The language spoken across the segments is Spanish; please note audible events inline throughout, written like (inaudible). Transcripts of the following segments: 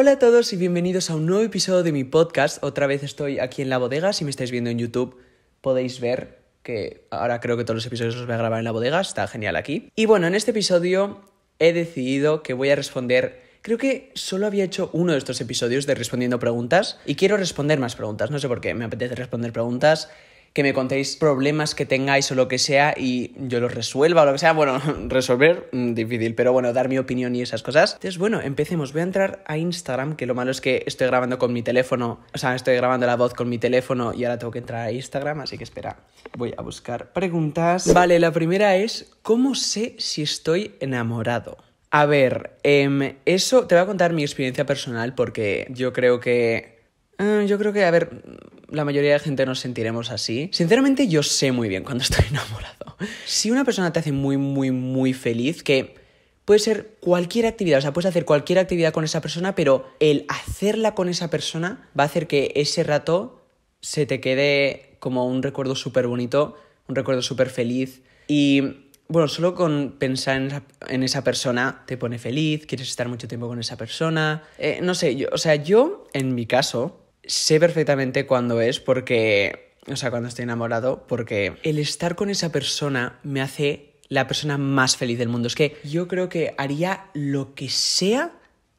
Hola a todos y bienvenidos a un nuevo episodio de mi podcast. Otra vez estoy aquí en la bodega. Si me estáis viendo en YouTube podéis ver que ahora creo que todos los episodios los voy a grabar en la bodega. Está genial aquí. Y bueno, en este episodio he decidido que voy a responder Creo que solo había hecho uno de estos episodios de respondiendo preguntas y quiero responder más preguntas. No sé por qué, me apetece responder preguntas que me contéis problemas que tengáis o lo que sea y yo los resuelva o lo que sea. Bueno, (laughs) resolver mm, difícil, pero bueno, dar mi opinión y esas cosas. Entonces, bueno, empecemos. Voy a entrar a Instagram, que lo malo es que estoy grabando con mi teléfono, o sea, estoy grabando la voz con mi teléfono y ahora tengo que entrar a Instagram, así que espera, voy a buscar preguntas. Vale, la primera es, ¿cómo sé si estoy enamorado? A ver, em, eso te voy a contar mi experiencia personal porque yo creo que Ah, yo creo que, a ver, la mayoría de gente nos sentiremos así. Sinceramente, yo sé muy bien cuando (laughs) estoy enamorado. Si una persona te hace muy, muy, muy feliz, que puede ser cualquier actividad, o sea, puedes hacer cualquier actividad con esa persona, pero el hacerla con esa persona va a hacer que ese rato se te quede como un recuerdo súper bonito, un recuerdo súper feliz. Y bueno, solo con pensar en esa, persona te pone feliz, quieres estar mucho tiempo con esa persona. Eh, no sé, yo, o sea, yo en mi caso, sé perfectamente cuándo es porque, o sea, cuando estoy enamorado, porque el estar con esa persona me hace la persona más feliz del mundo. Es que yo creo que haría lo que sea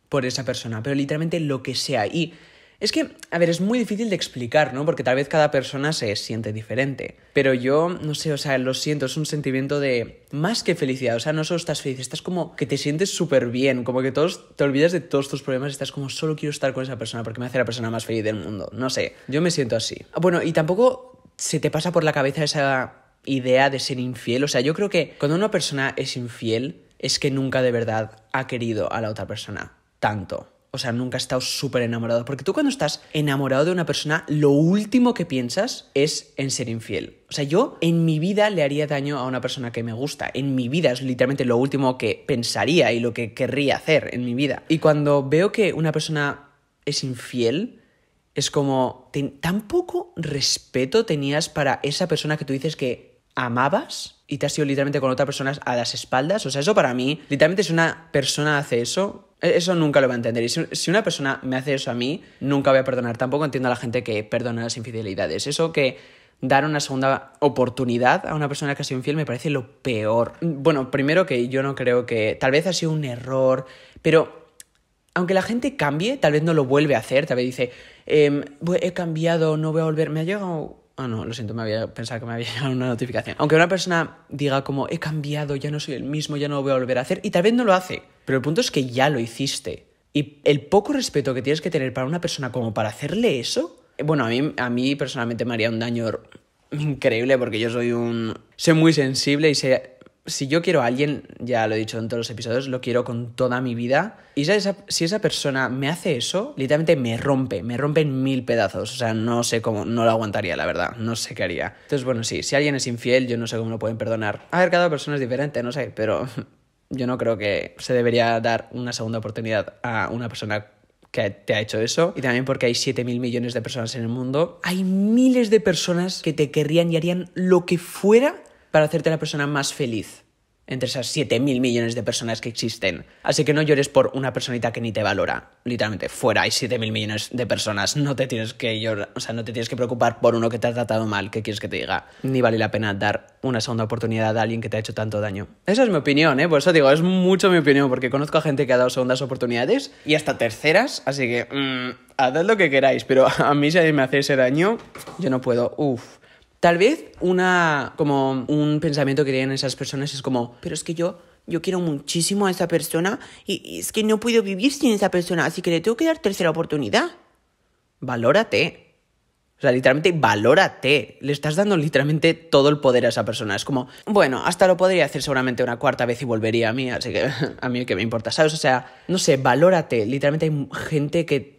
por esa persona, pero literalmente lo que sea. Y es que, a ver, es muy difícil de explicar, ¿no? Porque tal vez cada persona se siente diferente. Pero yo, no sé, o sea, lo siento, es un sentimiento de más que felicidad. O sea, no solo estás feliz, estás como que te sientes súper bien, como que todos te olvidas de todos tus problemas, y estás como solo quiero estar con esa persona porque me hace la persona más feliz del mundo. No sé, yo me siento así. Ah, bueno, y tampoco se te pasa por la cabeza esa idea de ser infiel. O sea, yo creo que cuando una persona es infiel es que nunca de verdad ha querido a la otra persona tanto o sea, nunca he estado súper enamorado. Porque tú cuando estás enamorado de una persona, lo último que piensas es en ser infiel. O sea, yo en mi vida le haría daño a una persona que me gusta. En mi vida es literalmente lo último que pensaría y lo que querría hacer en mi vida. Y cuando veo que una persona es infiel, es como, tan poco respeto tenías para esa persona que tú dices que amabas y te has ido literalmente con otra persona a las espaldas. O sea, eso para mí, literalmente si una persona hace eso, e-, eso nunca lo va a entender. Y si, una persona me hace eso a mí, nunca voy a perdonar. Tampoco entiendo a la gente que perdona las infidelidades. Eso que dar una segunda oportunidad a una persona que ha sido infiel me parece lo peor. Bueno, primero que yo no creo que tal vez ha sido un error, pero aunque la gente cambie, tal vez no lo vuelve a hacer, tal vez dice, em, he cambiado, no voy a volver, me ha llegado Ah, no, lo siento, me había pensado que me había (laughs) llegado una notificación. Aunque una persona diga como he cambiado, ya no soy el mismo, ya no lo voy a volver a hacer, y tal vez no lo hace. Pero el punto es que ya lo hiciste. Y el poco respeto que tienes que tener para una persona como para hacerle eso, eh, bueno, a mí, a mí personalmente me haría un daño increíble porque yo soy un... Soy muy sensible y sé si yo quiero a alguien, ya lo he dicho en todos los episodios, lo quiero con toda mi vida. Y si esa, persona me hace eso, literalmente me rompe, me rompe en mil pedazos. O sea, no sé cómo, no lo aguantaría, la verdad, no sé qué haría. Entonces, bueno, sí, si alguien es infiel, yo no sé cómo lo pueden perdonar. A ver, cada persona es diferente, no sé, pero (laughs) yo no creo que se debería dar una segunda oportunidad a una persona que te ha hecho eso. Y también porque hay 7 mil millones de personas en el mundo. Hay miles de personas que te querrían y harían lo que fuera para hacerte la persona más feliz entre esas 7.000 mil millones de personas que existen. Así que no llores por una personita que ni te valora. Literalmente, fuera hay 7.000 mil millones de personas. No te tienes que llorar, o sea, no te tienes que preocupar por uno que te ha tratado mal, que quieres que te diga. Ni vale la pena dar una segunda oportunidad a alguien que te ha hecho tanto daño. Esa es mi opinión, ¿eh? Por eso digo, es mucho mi opinión, porque conozco a gente que ha dado segundas oportunidades y hasta terceras, así que... Mmm, haced lo que queráis, pero (laughs) a mí si alguien me hace ese daño, yo no puedo. Uf, Tal vez una, como un pensamiento que tienen esas personas es como, pero es que yo, yo quiero muchísimo a esa persona y, es que no puedo vivir sin esa persona, así que le tengo que dar tercera oportunidad. Valórate. O sea, literalmente, valórate. Le estás dando literalmente todo el poder a esa persona. Es como, bueno, hasta lo podría hacer seguramente una cuarta vez y volvería a mí, así que (laughs) a mí que me importa, ¿sabes? O sea, no sé, valórate. Literalmente hay gente que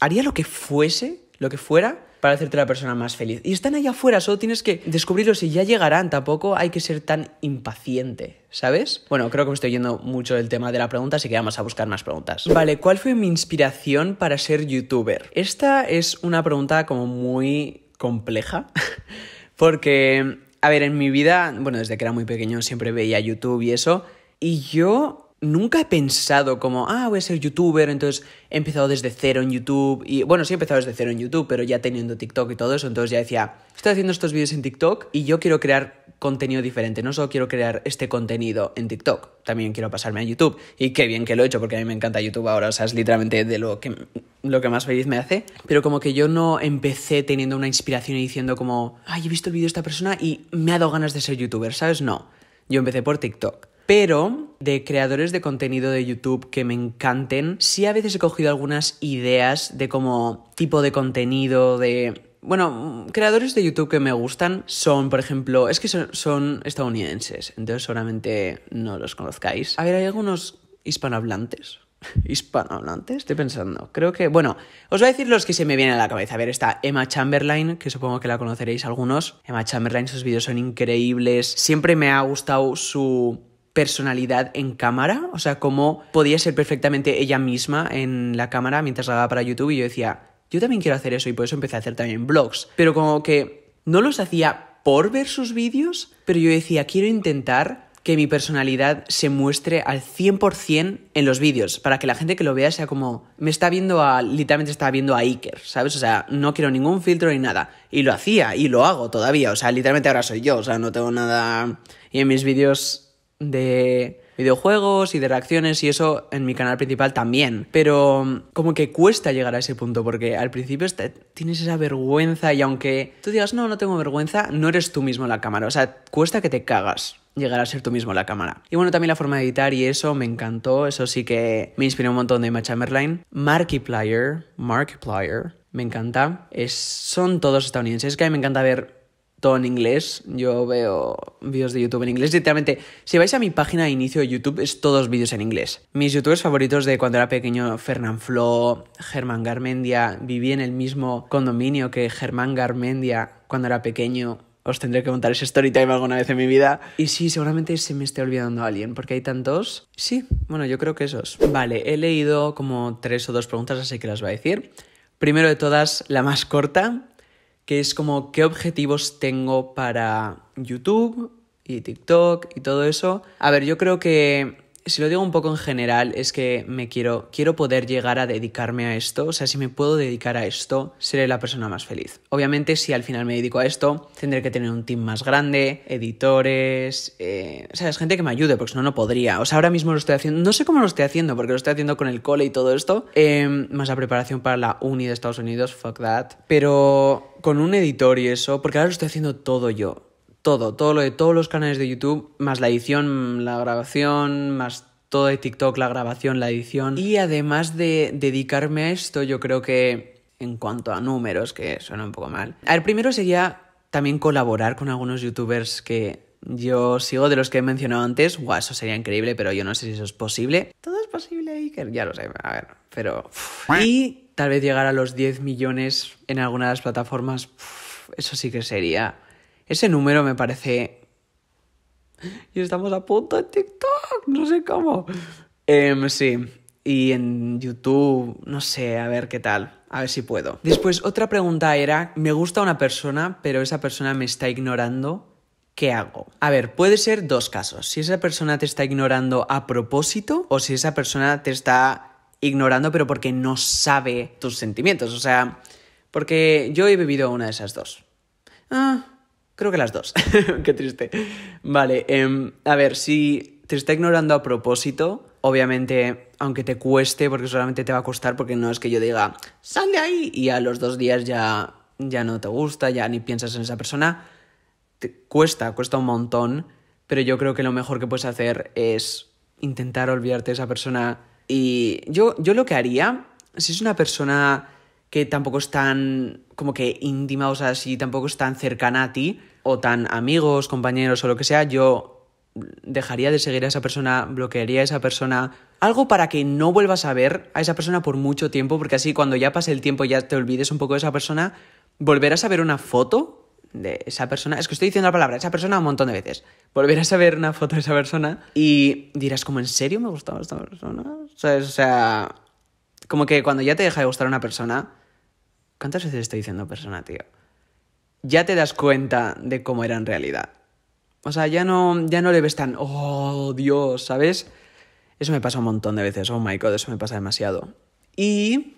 haría lo que fuese, lo que fuera, para hacerte la persona más feliz. Y están allá afuera, solo tienes que descubrirlos y ya llegarán, tampoco hay que ser tan impaciente, ¿sabes? Bueno, creo que me estoy yendo mucho del tema de la pregunta, así que vamos a buscar más preguntas. Vale, ¿cuál fue mi inspiración para ser youtuber? Esta es una pregunta como muy compleja, (laughs) porque, a ver, en mi vida, bueno, desde que era muy pequeño siempre veía YouTube y eso, y yo nunca he pensado como, ah, voy a ser youtuber, entonces he empezado desde cero en YouTube. Y bueno, sí he empezado desde cero en YouTube, pero ya teniendo TikTok y todo eso, entonces ya decía, estoy haciendo estos vídeos en TikTok y yo quiero crear contenido diferente, no solo quiero crear este contenido en TikTok, también quiero pasarme a YouTube. Y qué bien que lo he hecho, porque a mí me encanta YouTube ahora, o sea, es literalmente de lo que, más feliz me hace. Pero como que yo no empecé teniendo una inspiración y diciendo como, ay, he visto el vídeo de esta persona y me ha dado ganas de ser youtuber, ¿sabes? No, yo empecé por TikTok pero de creadores de contenido de YouTube que me encanten, sí a veces he cogido algunas ideas de como tipo de contenido, de bueno, creadores de YouTube que me gustan son, por ejemplo, es que son, estadounidenses, entonces seguramente no los conozcáis. A ver, hay algunos hispanohablantes. (laughs) Hispanohablantes, estoy pensando. Creo que, bueno, os voy a decir los que se me vienen a la cabeza. A ver, está Emma Chamberlain, que supongo que la conoceréis algunos. Emma Chamberlain, sus vídeos son increíbles. Siempre me ha gustado su personalidad en cámara, o sea, cómo podía ser perfectamente ella misma en la cámara mientras grababa para YouTube y yo decía, yo también quiero hacer eso y por eso empecé a hacer también blogs, pero como que no los hacía por ver sus vídeos, pero yo decía, quiero intentar que mi personalidad se muestre al 100% en los vídeos, para que la gente que lo vea sea como, me está viendo a, literalmente está viendo a Iker, ¿sabes? O sea, no quiero ningún filtro ni nada. Y lo hacía, y lo hago todavía, o sea, literalmente ahora soy yo, o sea, no tengo nada... Y en mis vídeos de videojuegos y de reacciones y eso en mi canal principal también. Pero mm, como que cuesta llegar a ese punto porque al principio tienes esa vergüenza y aunque tú digas no, no tengo vergüenza, no eres tú mismo en la cámara. O sea, cuesta que te cagas llegar a ser tú mismo en la cámara. Y bueno, también la forma de editar y eso me encantó. Eso sí que me inspiró un montón de Emma Chamberlain. Markiplier, Markiplier, me encanta. Es, son todos estadounidenses. que a mí me encanta ver todo en inglés. Yo veo vídeos de YouTube en inglés. Literalmente, si vais a mi página de inicio de YouTube, es todos vídeos en inglés. Mis youtubers favoritos de cuando era pequeño, Fernán Flo, Germán Garmendia, viví en el mismo condominio que Germán Garmendia cuando era pequeño. Os tendré que contar ese story alguna vez en mi vida. Y sí, seguramente se me esté olvidando alguien, porque hay tantos. Sí, bueno, yo creo que esos. Vale, he leído como tres o dos preguntas, así que las voy a decir. Primero de todas, la más corta, que es como qué objetivos tengo para YouTube y TikTok y todo eso. A ver, yo creo que si lo digo un poco en general, es que me quiero, quiero poder llegar a dedicarme a esto. O sea, si me puedo dedicar a esto, seré la persona más feliz. Obviamente, si al final me dedico a esto, tendré que tener un team más grande, editores, eh, o sea, es gente que me ayude, porque si no, no podría. O sea, ahora mismo lo estoy haciendo, no sé cómo lo estoy haciendo, porque lo estoy haciendo con el cole y todo esto, em, más la preparación para la uni de Estados Unidos, fuck that. Pero con un editor y eso, porque ahora lo estoy haciendo todo yo todo, todo lo de todos los canales de YouTube, más la edición, la grabación, más todo de TikTok, la grabación, la edición. Y además de dedicarme a esto, yo creo que en cuanto a números, que suena un poco mal. A ver, primero sería también colaborar con algunos youtubers que yo sigo de los que he mencionado antes. Guau, eso sería increíble, pero yo no sé si eso es posible. Todo es posible, Iker, ya lo sé, a ver, pero... Y tal vez llegar a los 10 millones en algunas plataformas, eso sí que sería ese número me parece... Y estamos a punto de TikTok, no sé cómo. Em, sí, y en YouTube, no sé, a ver qué tal, a ver si puedo. Después, otra pregunta era, me gusta una persona, pero esa persona me está ignorando, ¿qué hago? A ver, puede ser dos casos, si esa persona te está ignorando a propósito o si esa persona te está ignorando pero porque no sabe tus sentimientos, o sea, porque yo he vivido una de esas dos. Ah, Creo que las dos. (laughs) Qué triste. Vale, em, a ver, si te está ignorando a propósito, obviamente, aunque te cueste, porque solamente te va a costar, porque no es que yo diga, sal de ahí, y a los dos días ya, ya no te gusta, ya ni piensas en esa persona, te cuesta, cuesta un montón, pero yo creo que lo mejor que puedes hacer es intentar olvidarte de esa persona. Y yo, yo lo que haría, si es una persona que tampoco es tan como que íntima, o sea, si tampoco es tan cercana a ti, o tan amigos, compañeros o lo que sea, yo dejaría de seguir a esa persona, bloquearía a esa persona, algo para que no vuelvas a ver a esa persona por mucho tiempo, porque así cuando ya pase el tiempo ya te olvides un poco de esa persona, volverás a ver una foto de esa persona, es que estoy diciendo la palabra, esa persona un montón de veces, volverás a ver una foto de esa persona y dirás como, ¿en serio me gustaba esta persona? O sea, como que cuando ya te deja de gustar una persona, ¿Cuántas veces estoy diciendo persona, tío? Ya te das cuenta de cómo era en realidad. O sea, ya no, ya no le ves tan, oh Dios, ¿sabes? Eso me pasa un montón de veces, oh my god, eso me pasa demasiado. Y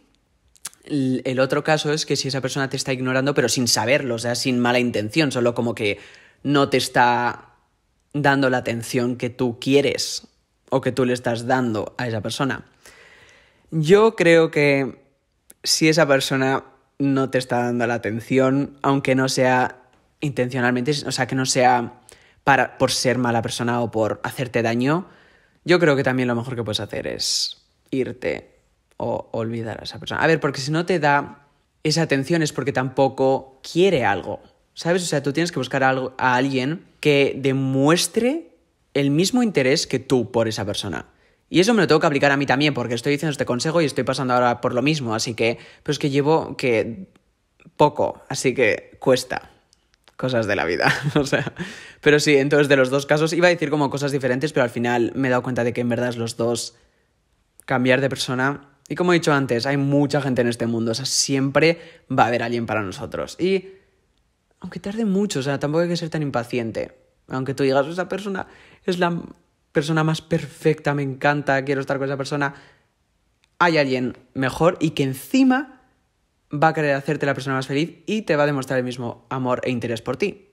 el otro caso es que si esa persona te está ignorando, pero sin saberlo, o sea, sin mala intención, solo como que no te está dando la atención que tú quieres o que tú le estás dando a esa persona. Yo creo que si esa persona no te está dando la atención, aunque no sea intencionalmente, o sea, que no sea para, por ser mala persona o por hacerte daño, yo creo que también lo mejor que puedes hacer es irte o olvidar a esa persona. A ver, porque si no te da esa atención es porque tampoco quiere algo, ¿sabes? O sea, tú tienes que buscar a, a alguien que demuestre el mismo interés que tú por esa persona. Y eso me lo tengo que aplicar a mí también, porque estoy diciendo este consejo y estoy pasando ahora por lo mismo, así que, pues que llevo que poco, así que cuesta cosas de la vida. (laughs) o sea, pero sí, entonces de los dos casos iba a decir como cosas diferentes, pero al final me he dado cuenta de que en verdad es los dos cambiar de persona. Y como he dicho antes, hay mucha gente en este mundo, o sea, siempre va a haber alguien para nosotros. Y aunque tarde mucho, o sea, tampoco hay que ser tan impaciente. Aunque tú digas, esa persona es la persona más perfecta, me encanta, quiero estar con esa persona, hay alguien mejor y que encima va a querer hacerte la persona más feliz y te va a demostrar el mismo amor e interés por ti.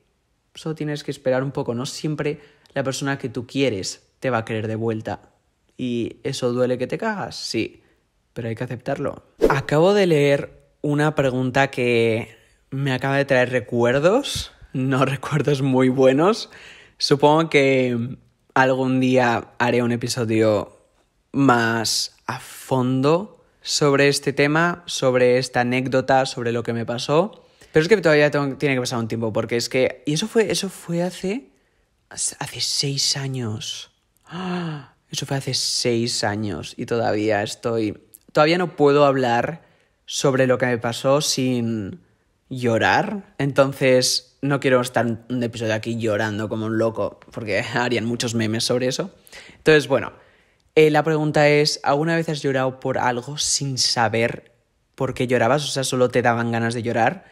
Solo tienes que esperar un poco, no siempre la persona que tú quieres te va a querer de vuelta. ¿Y eso duele que te cagas? Sí, pero hay que aceptarlo. Acabo de leer una pregunta que me acaba de traer recuerdos, (laughs) no recuerdos muy buenos. Supongo que algún día haré un episodio más a fondo sobre este tema, sobre esta anécdota, sobre lo que me pasó. Pero es que todavía tiene que pasar un tiempo, porque es que. Y eso fue, eso fue hace. hace seis años. ¡Ah! Eso fue hace seis años. Y todavía estoy. Todavía no puedo hablar sobre lo que me pasó sin llorar. Entonces, no quiero estar un episodio aquí llorando como un loco, porque (laughs) harían muchos memes sobre eso. Entonces, bueno, eh, la pregunta es, ¿alguna vez has llorado por algo sin saber por qué llorabas? O sea, solo te daban ganas de llorar.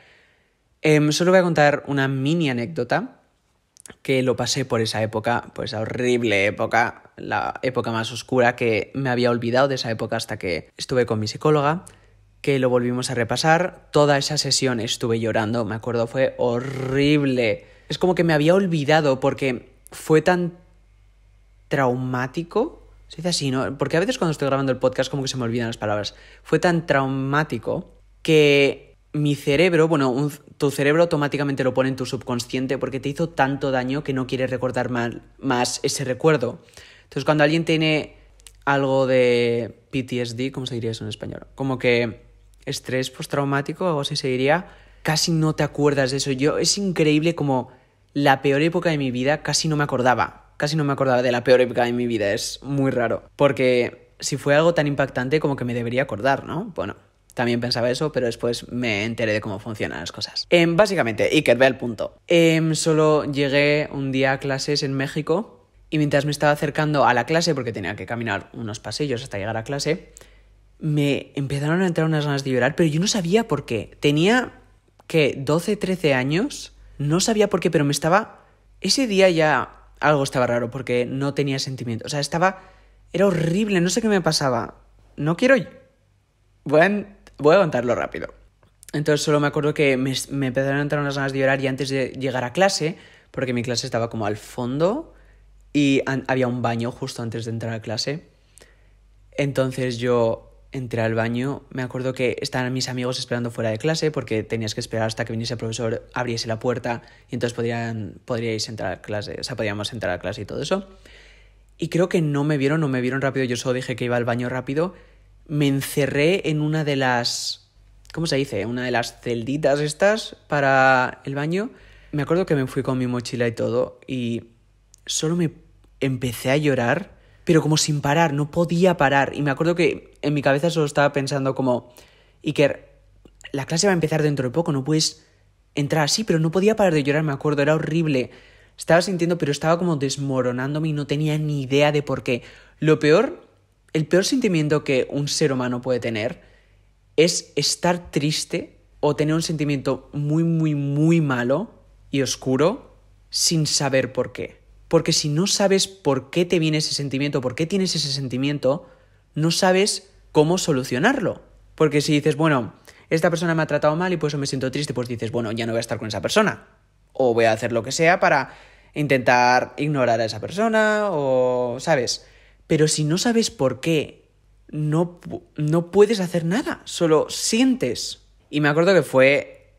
Em, solo voy a contar una mini anécdota que lo pasé por esa época, pues esa horrible época, la época más oscura, que me había olvidado de esa época hasta que estuve con mi psicóloga que lo volvimos a repasar. Toda esa sesión estuve llorando, me acuerdo, fue horrible. Es como que me había olvidado porque fue tan traumático. Se dice así, ¿no? Porque a veces cuando estoy grabando el podcast como que se me olvidan las palabras. Fue tan traumático que mi cerebro, bueno, tu cerebro automáticamente lo pone en tu subconsciente porque te hizo tanto daño que no quieres recordar más ese recuerdo. Entonces cuando alguien tiene algo de PTSD, ¿cómo se diría eso en español? Como que estrés postraumático, o así se diría, casi no te acuerdas de eso. Yo es increíble como la peor época de mi vida casi no me acordaba. Casi no me acordaba de la peor época de mi vida, es muy raro. Porque si fue algo tan impactante como que me debería acordar, ¿no? Bueno, también pensaba eso, pero después me enteré de cómo funcionan las cosas. en em, básicamente, Iker, ve el punto. Em, solo llegué un día a clases en México y mientras me estaba acercando a la clase, porque tenía que caminar unos pasillos hasta llegar a clase, me empezaron a entrar unas ganas de llorar, pero yo no sabía por qué. Tenía que 12, 13 años, no sabía por qué, pero me estaba... Ese día ya algo estaba raro porque no tenía sentimiento. O sea, estaba... Era horrible, no sé qué me pasaba. No quiero... Voy a, Voy a contarlo rápido. Entonces solo me acuerdo que me, me empezaron a entrar unas ganas de llorar y antes de llegar a clase, porque mi clase estaba como al fondo y había un baño justo antes de entrar a clase. Entonces yo entré al baño, me acuerdo que estaban mis amigos esperando fuera de clase porque tenías que esperar hasta que viniese el profesor, abriese la puerta y entonces podrían, entrar a clase, o sea, podíamos entrar a clase y todo eso. Y creo que no me vieron, no me vieron rápido, yo solo dije que iba al baño rápido. Me encerré en una de las, ¿cómo se dice? Una de las celditas estas para el baño. Me acuerdo que me fui con mi mochila y todo y solo me empecé a llorar pero como sin parar, no podía parar. Y me acuerdo que en mi cabeza solo estaba pensando como, Iker, la clase va a empezar dentro de poco, no puedes entrar así, pero no podía parar de llorar, me acuerdo, era horrible. Estaba sintiendo, pero estaba como desmoronándome y no tenía ni idea de por qué. Lo peor, el peor sentimiento que un ser humano puede tener es estar triste o tener un sentimiento muy, muy, muy malo y oscuro sin saber por qué. Porque si no sabes por qué te viene ese sentimiento, por qué tienes ese sentimiento, no sabes cómo solucionarlo. Porque si dices, bueno, esta persona me ha tratado mal y por eso me siento triste, pues dices, bueno, ya no voy a estar con esa persona. O voy a hacer lo que sea para intentar ignorar a esa persona, o, ¿sabes? Pero si no sabes por qué, no, no puedes hacer nada, solo sientes. Y me acuerdo que fue,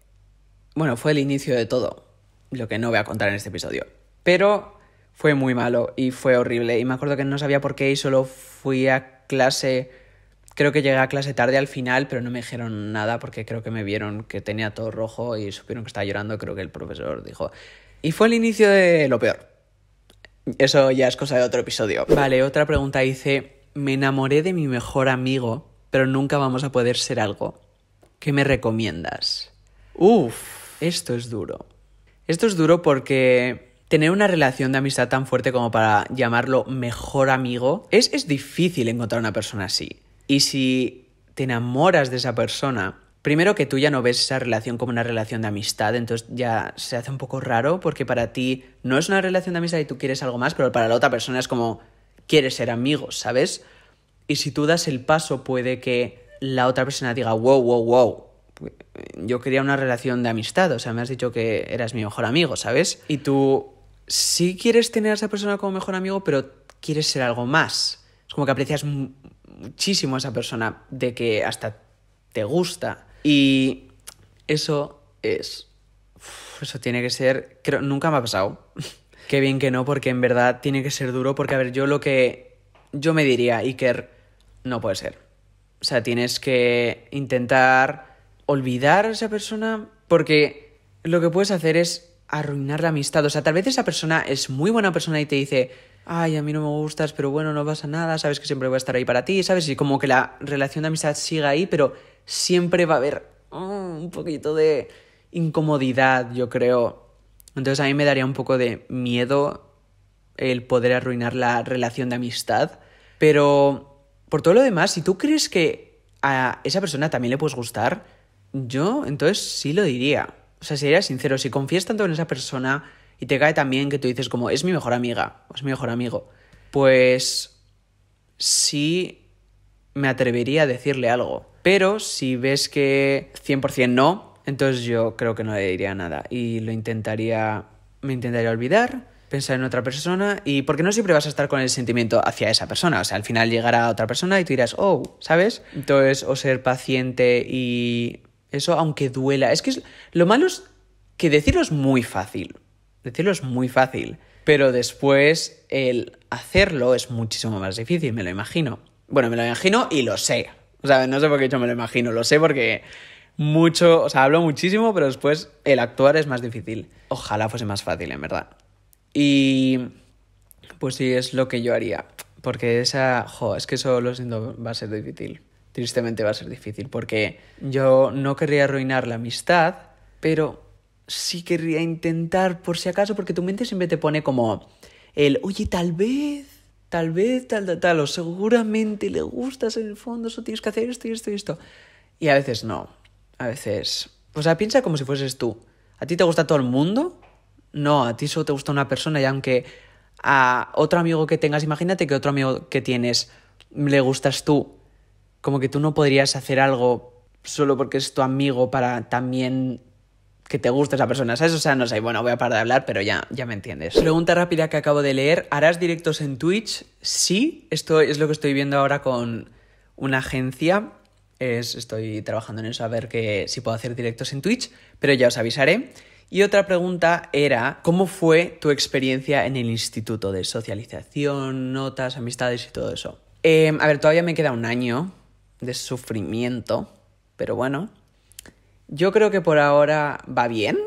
bueno, fue el inicio de todo, lo que no voy a contar en este episodio. Pero fue muy malo y fue horrible. Y me acuerdo que no sabía por qué y solo fui a clase, creo que llegué a clase tarde al final, pero no me dijeron nada porque creo que me vieron que tenía todo rojo y supieron que estaba llorando, creo que el profesor dijo. Y fue el inicio de lo peor. Eso ya es cosa de otro episodio. Vale, otra pregunta dice, me enamoré de mi mejor amigo, pero nunca vamos a poder ser algo. ¿Qué me recomiendas? Uf, esto es duro. Esto es duro porque Tener una relación de amistad tan fuerte como para llamarlo mejor amigo es, es difícil encontrar una persona así. Y si te enamoras de esa persona, primero que tú ya no ves esa relación como una relación de amistad, entonces ya se hace un poco raro porque para ti no es una relación de amistad y tú quieres algo más, pero para la otra persona es como quieres ser amigo, ¿sabes? Y si tú das el paso puede que la otra persona diga, wow, wow, wow, yo quería una relación de amistad, o sea, me has dicho que eras mi mejor amigo, ¿sabes? Y tú si quieres tener a esa persona como mejor amigo, pero quieres ser algo más. Es como que aprecias muchísimo a esa persona, de que hasta te gusta. Y eso es... eso tiene que ser... Creo, nunca me ha pasado. (laughs) Qué bien que no, porque en verdad tiene que ser duro, porque a ver, yo lo que... Yo me diría, Iker, no puede ser. O sea, tienes que intentar olvidar a esa persona, porque lo que puedes hacer es arruinar la amistad. O sea, tal vez esa persona es muy buena persona y te dice, ay, a mí no me gustas, pero bueno, no pasa nada, sabes que siempre voy a estar ahí para ti, ¿sabes? Y como que la relación de amistad siga ahí, pero siempre va a haber mm, un poquito de incomodidad, yo creo. Entonces a mí me daría un poco de miedo el poder arruinar la relación de amistad. Pero por todo lo demás, si tú crees que a esa persona también le puedes gustar, yo entonces sí lo diría. O sea, si eres sincero, si confías tanto en esa persona y te cae también que tú dices como es mi mejor amiga o es mi mejor amigo, pues sí me atrevería a decirle algo. Pero si ves que 100% no, entonces yo creo que no le diría nada y lo intentaría, me intentaría olvidar, pensar en otra persona y porque no siempre vas a estar con el sentimiento hacia esa persona, o sea, al final llegará otra persona y tú dirás, oh, ¿sabes? Entonces, o ser paciente y eso aunque duela. Es que lo malo es que decirlo es muy fácil. Decirlo es muy fácil. Pero después el hacerlo es muchísimo más difícil, me lo imagino. Bueno, me lo imagino y lo sé. O sea, no sé por qué yo me lo imagino, lo sé porque mucho, o sea, hablo muchísimo, pero después el actuar es más difícil. Ojalá fuese más fácil, en verdad. Y pues sí, es lo que yo haría. Porque esa, jo, es que eso lo siento, va a ser difícil tristemente va a ser difícil, porque yo no querría arruinar la amistad, pero sí querría intentar por si acaso, porque tu mente siempre te pone como el, oye, tal vez, tal vez, tal, tal, tal, o seguramente le gustas en el fondo, eso tienes que hacer esto y esto y esto. Y a veces no, a veces... O sea, piensa como si fueses tú. ¿A ti te gusta todo el mundo? No, a ti solo te gusta una persona y aunque a otro amigo que tengas, imagínate que otro amigo que tienes le gustas tú como que tú no podrías hacer algo solo porque es tu amigo para también que te guste esa persona, ¿sabes? O sea, no sé, bueno, voy a parar de hablar, pero ya, ya me entiendes. Pregunta rápida que acabo de leer, ¿harás directos en Twitch? Sí, esto es lo que estoy viendo ahora con una agencia, estoy trabajando en eso a ver que, si puedo hacer directos en Twitch, pero ya os avisaré. Y otra pregunta era, ¿cómo fue tu experiencia en el instituto de socialización, notas, amistades y todo eso? Eh, a ver, todavía me queda un año, de sufrimiento. Pero bueno, yo creo que por ahora va bien.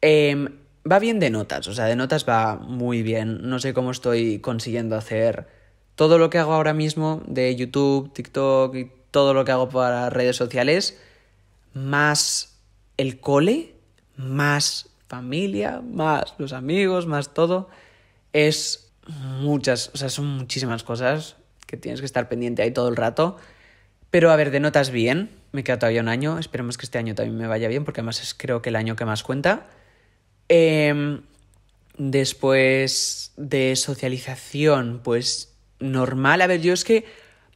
Em, va bien de notas, o sea, de notas va muy bien. No sé cómo estoy consiguiendo hacer todo lo que hago ahora mismo de YouTube, TikTok y todo lo que hago para redes sociales, más el cole, más familia, más los amigos, más todo. Es muchas, o sea, son muchísimas cosas que tienes que estar pendiente ahí todo el rato. Pero a ver, de notas bien. Me queda todavía un año. Esperemos que este año también me vaya bien, porque además es creo que el año que más cuenta. Em, después de socialización, pues normal. A ver, yo es que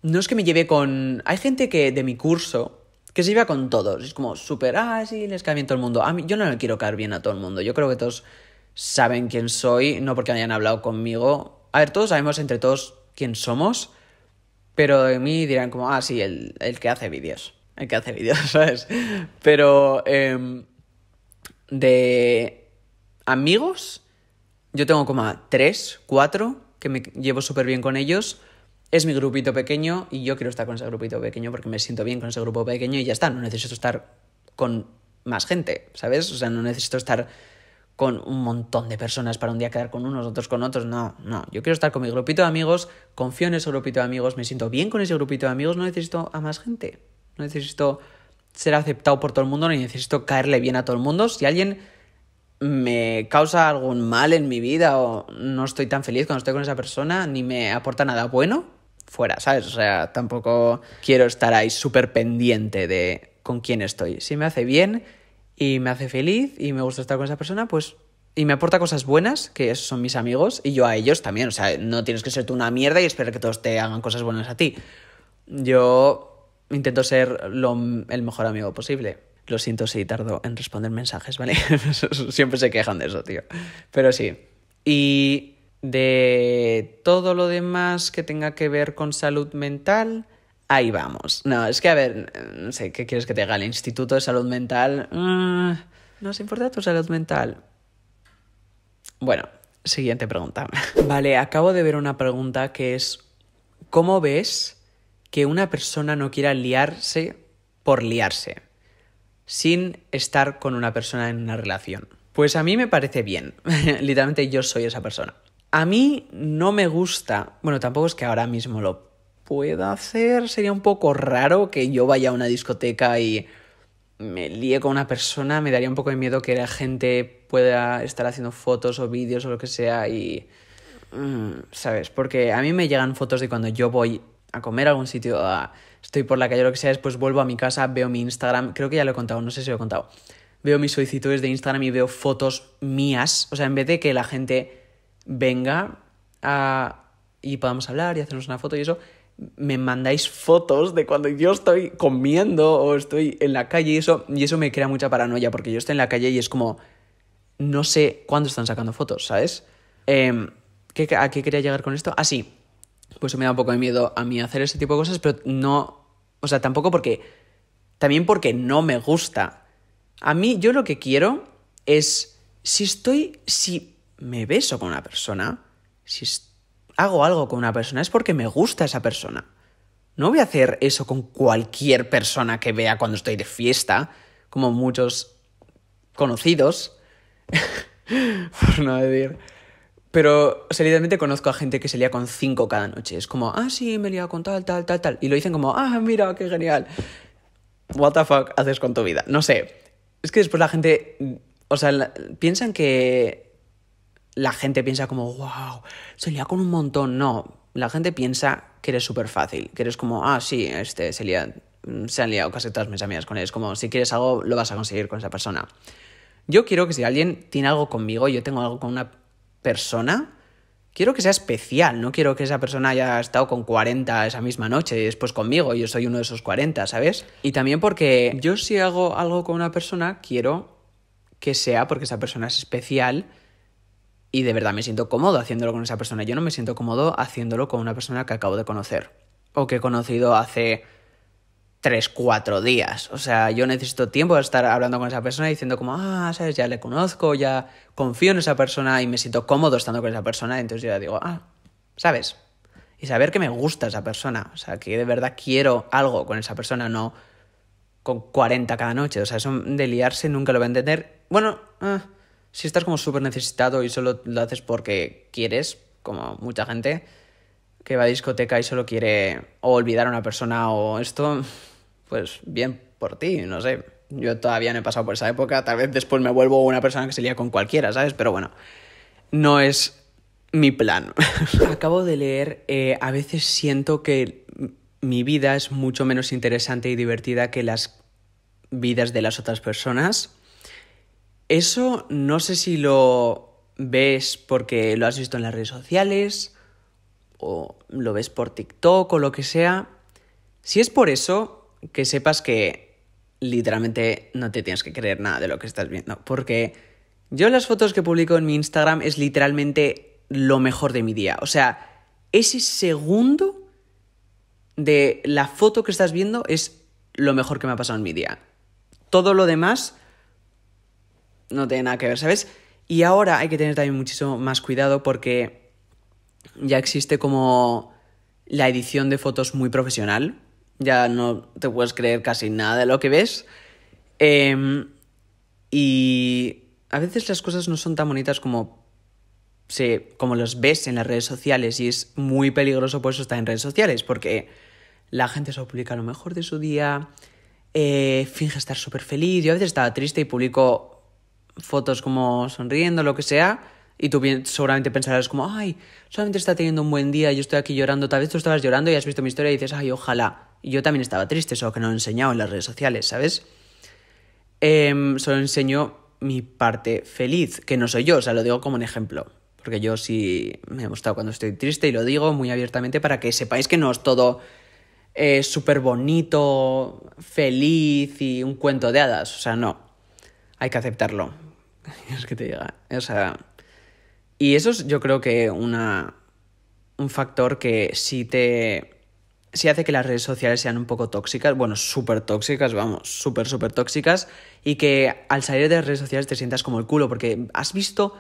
no es que me lleve con... Hay gente que de mi curso que se lleva con todos. Es como súper, ah, sí, les cae bien todo el mundo. A mí, yo no le quiero caer bien a todo el mundo. Yo creo que todos saben quién soy, no porque hayan hablado conmigo. A ver, todos sabemos entre todos quién somos. Pero de mí dirán como, ah, sí, el, el que hace vídeos. El que hace vídeos, (laughs) ¿sabes? Pero em, de amigos, yo tengo como tres, cuatro, que me llevo súper bien con ellos. Es mi grupito pequeño y yo quiero estar con ese grupito pequeño porque me siento bien con ese grupo pequeño y ya está. No necesito estar con más gente, ¿sabes? O sea, no necesito estar con un montón de personas para un día quedar con unos, otros con otros. No, no. Yo quiero estar con mi grupito de amigos, confío en ese grupito de amigos, me siento bien con ese grupito de amigos, no necesito a más gente. No necesito ser aceptado por todo el mundo, ni necesito caerle bien a todo el mundo. Si alguien me causa algún mal en mi vida o no estoy tan feliz cuando estoy con esa persona, ni me aporta nada bueno, fuera, ¿sabes? O sea, tampoco quiero estar ahí súper pendiente de con quién estoy. Si me hace bien, y me hace feliz y me gusta estar con esa persona, pues y me aporta cosas buenas, que son mis amigos, y yo a ellos también. O sea, no tienes que ser tú una mierda y esperar que todos te hagan cosas buenas a ti. Yo intento ser lo, el mejor amigo posible. Lo siento si tardo en responder mensajes, ¿vale? (laughs) Siempre se quejan de eso, tío. Pero sí. Y de todo lo demás que tenga que ver con salud mental, ahí vamos. No, es que a ver, no sé, ¿qué quieres que te haga el Instituto de Salud Mental? Mm, ¿No os importa tu salud mental? Bueno, siguiente pregunta. (laughs) Vale, acabo de ver una pregunta que es, ¿cómo ves que una persona no quiera liarse por liarse? sin estar con una persona en una relación. Pues a mí me parece bien. (laughs) Literalmente yo soy esa persona. A mí no me gusta, bueno, tampoco es que ahora mismo lo pueda hacer. Sería un poco raro que yo vaya a una discoteca y me líe con una persona. Me daría un poco de miedo que la gente pueda estar haciendo fotos o vídeos o lo que sea y... Mm, ¿Sabes? Porque a mí me llegan fotos de cuando yo voy a comer a algún sitio, estoy por la calle o lo que sea, después vuelvo a mi casa, veo mi Instagram, creo que ya lo he contado, no sé si lo he contado. Veo mis solicitudes de Instagram y veo fotos mías. O sea, en vez de que la gente venga a... y podamos hablar y hacernos una foto y eso, me mandáis fotos de cuando yo estoy comiendo o estoy en la calle y eso, y eso me crea mucha paranoia porque yo estoy en la calle y es como, no sé cuándo están sacando fotos, ¿sabes? Em, ¿A qué quería llegar con esto? Ah, sí, pues me da un poco de miedo a mí hacer ese tipo de cosas, pero no, o sea, tampoco porque, también porque no me gusta. A mí yo lo que quiero es, si estoy, si me beso con una persona, si estoy hago algo con una persona es porque me gusta esa persona. No voy a hacer eso con cualquier persona que vea cuando estoy de fiesta, como muchos conocidos, (laughs) por no decir. Pero, seriamente, conozco a gente que se lía con cinco cada noche. Es como, ah, sí, me he con tal, tal, tal, tal. Y lo dicen como, ah, mira, qué genial. What the fuck haces con tu vida? No sé. Es que después la gente, o sea, piensan que la gente piensa como, wow, se lía con un montón. No, la gente piensa que eres súper fácil, que eres como, ah, sí, este, se, mm, se han liado casi todas mis amigas con él. Es como, si quieres algo, lo vas a conseguir con esa persona. Yo quiero que si alguien tiene algo conmigo, yo tengo algo con una persona, quiero que sea especial, no quiero que esa persona haya estado con 40 esa misma noche y después conmigo, yo soy uno de esos 40, ¿sabes? Y también porque yo si hago algo con una persona, quiero que sea porque esa persona es especial y de verdad me siento cómodo haciéndolo con esa persona. Yo no me siento cómodo haciéndolo con una persona que acabo de conocer o que he conocido hace 3, 4 días. O sea, yo necesito tiempo de estar hablando con esa persona y diciendo como, ah, sabes, ya le conozco, ya confío en esa persona y me siento cómodo estando con esa persona. Entonces yo ya digo, ah, sabes. Y saber que me gusta esa persona. O sea, que de verdad quiero algo con esa persona, no con 40 cada noche. O sea, eso de liarse nunca lo va a entender. Bueno... ah si estás como súper necesitado y solo lo haces porque quieres, como mucha gente que va a discoteca y solo quiere olvidar a una persona o esto, pues bien por ti, no sé. Yo todavía no he pasado por esa época, tal vez después me vuelvo una persona que se lía con cualquiera, ¿sabes? Pero bueno, no es mi plan. (laughs) Acabo de leer, eh, a veces siento que mi vida es mucho menos interesante y divertida que las vidas de las otras personas eso no sé si lo ves porque lo has visto en las redes sociales o lo ves por TikTok o lo que sea. Si es por eso, que sepas que literalmente no te tienes que creer nada de lo que estás viendo. Porque yo las fotos que publico en mi Instagram es literalmente lo mejor de mi día. O sea, ese segundo de la foto que estás viendo es lo mejor que me ha pasado en mi día. Todo lo demás no tiene nada que ver, ¿sabes? Y ahora hay que tener también muchísimo más cuidado porque ya existe como la edición de fotos muy profesional. Ya no te puedes creer casi nada de lo que ves. Em, y a veces las cosas no son tan bonitas como, se, como los ves en las redes sociales y es muy peligroso por eso estar en redes sociales porque la gente solo publica lo mejor de su día, eh, finge estar súper feliz. Yo a veces estaba triste y publico fotos como sonriendo, lo que sea, y tú seguramente pensarás como, ay, solamente está teniendo un buen día, yo estoy aquí llorando, tal vez tú estabas llorando y has visto mi historia y dices, ay, ojalá. Y yo también estaba triste, solo que no lo he enseñado en las redes sociales, ¿sabes? Em, solo enseño mi parte feliz, que no soy yo, o sea, lo digo como un ejemplo. Porque yo sí me he gustado cuando estoy triste y lo digo muy abiertamente para que sepáis que no es todo eh, súper bonito, feliz y un cuento de hadas. O sea, no. Hay que aceptarlo. (laughs) Es que te llega. O sea. Y eso es, yo creo que una. un factor que sí te. sí hace que las redes sociales sean un poco tóxicas. Bueno, súper tóxicas, vamos, súper, súper tóxicas. Y que al salir de las redes sociales te sientas como el culo, porque has visto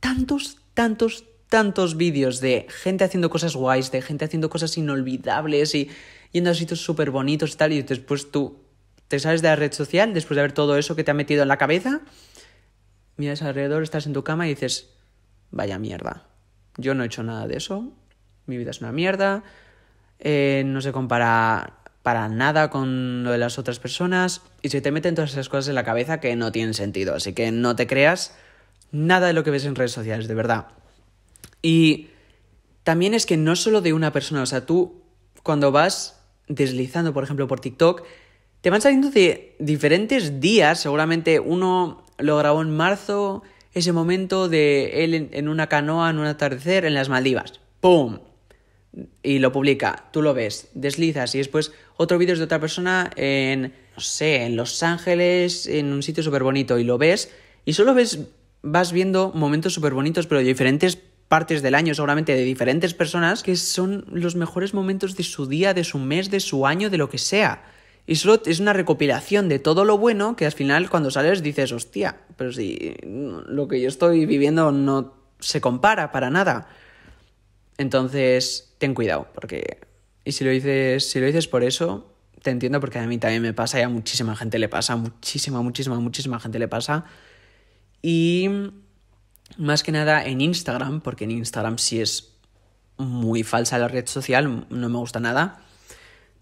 tantos, tantos, tantos vídeos de gente haciendo cosas guays, de gente haciendo cosas inolvidables y yendo a sitios súper bonitos y tal, y después tú te sales de la red social después de ver todo eso que te ha metido en la cabeza miras alrededor, estás en tu cama y dices, vaya mierda, yo no he hecho nada de eso, mi vida es una mierda, eh, no se compara para nada con lo de las otras personas y se te meten todas esas cosas en la cabeza que no tienen sentido, así que no te creas nada de lo que ves en redes sociales, de verdad. Y también es que no solo de una persona, o sea, tú cuando vas deslizando, por ejemplo, por TikTok, te van saliendo de diferentes días, seguramente uno lo grabó en marzo, ese momento de él en, una canoa, en un atardecer, en las Maldivas. ¡Pum! Y lo publica, tú lo ves, deslizas y después otro vídeo es de otra persona en, no sé, en Los Ángeles, en un sitio súper bonito y lo ves y solo ves, vas viendo momentos súper bonitos pero de diferentes partes del año, seguramente de diferentes personas, que son los mejores momentos de su día, de su mes, de su año, de lo que sea y es una recopilación de todo lo bueno que al final cuando sales dices, hostia, pero si lo que yo estoy viviendo no se compara para nada. Entonces, ten cuidado, porque... Y si lo dices, si lo dices por eso, te entiendo porque a mí también me pasa y a muchísima gente le pasa, muchísima, muchísima, muchísima gente le pasa. Y más que nada en Instagram, porque en Instagram sí es muy falsa la red social, no me gusta nada.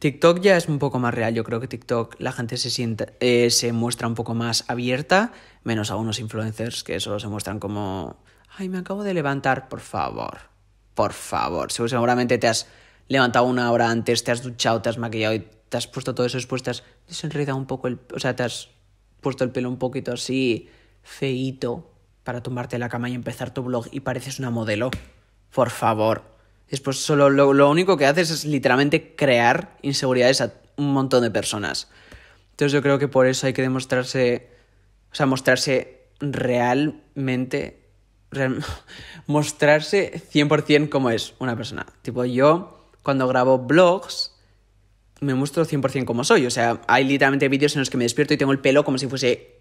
TikTok ya es un poco más real, yo creo que TikTok la gente se siente, eh, se muestra un poco más abierta, menos a unos influencers que solo se muestran como, ay, me acabo de levantar, por favor, por favor. Seguramente te has levantado una hora antes, te has duchado, te has maquillado y te has puesto todo eso después, pues te has desenredado un poco, el, o sea, te has puesto el pelo un poquito así feíto para tumbarte la cama y empezar tu blog y pareces una modelo. Por favor. Después solo lo, único que haces es literalmente crear inseguridades a un montón de personas. Entonces yo creo que por eso hay que demostrarse, o sea, mostrarse realmente, (laughs) mostrarse 100% como es una persona. Tipo yo, cuando grabo blogs, me muestro 100% como soy. O sea, hay literalmente vídeos en los que me despierto y tengo el pelo como si fuese,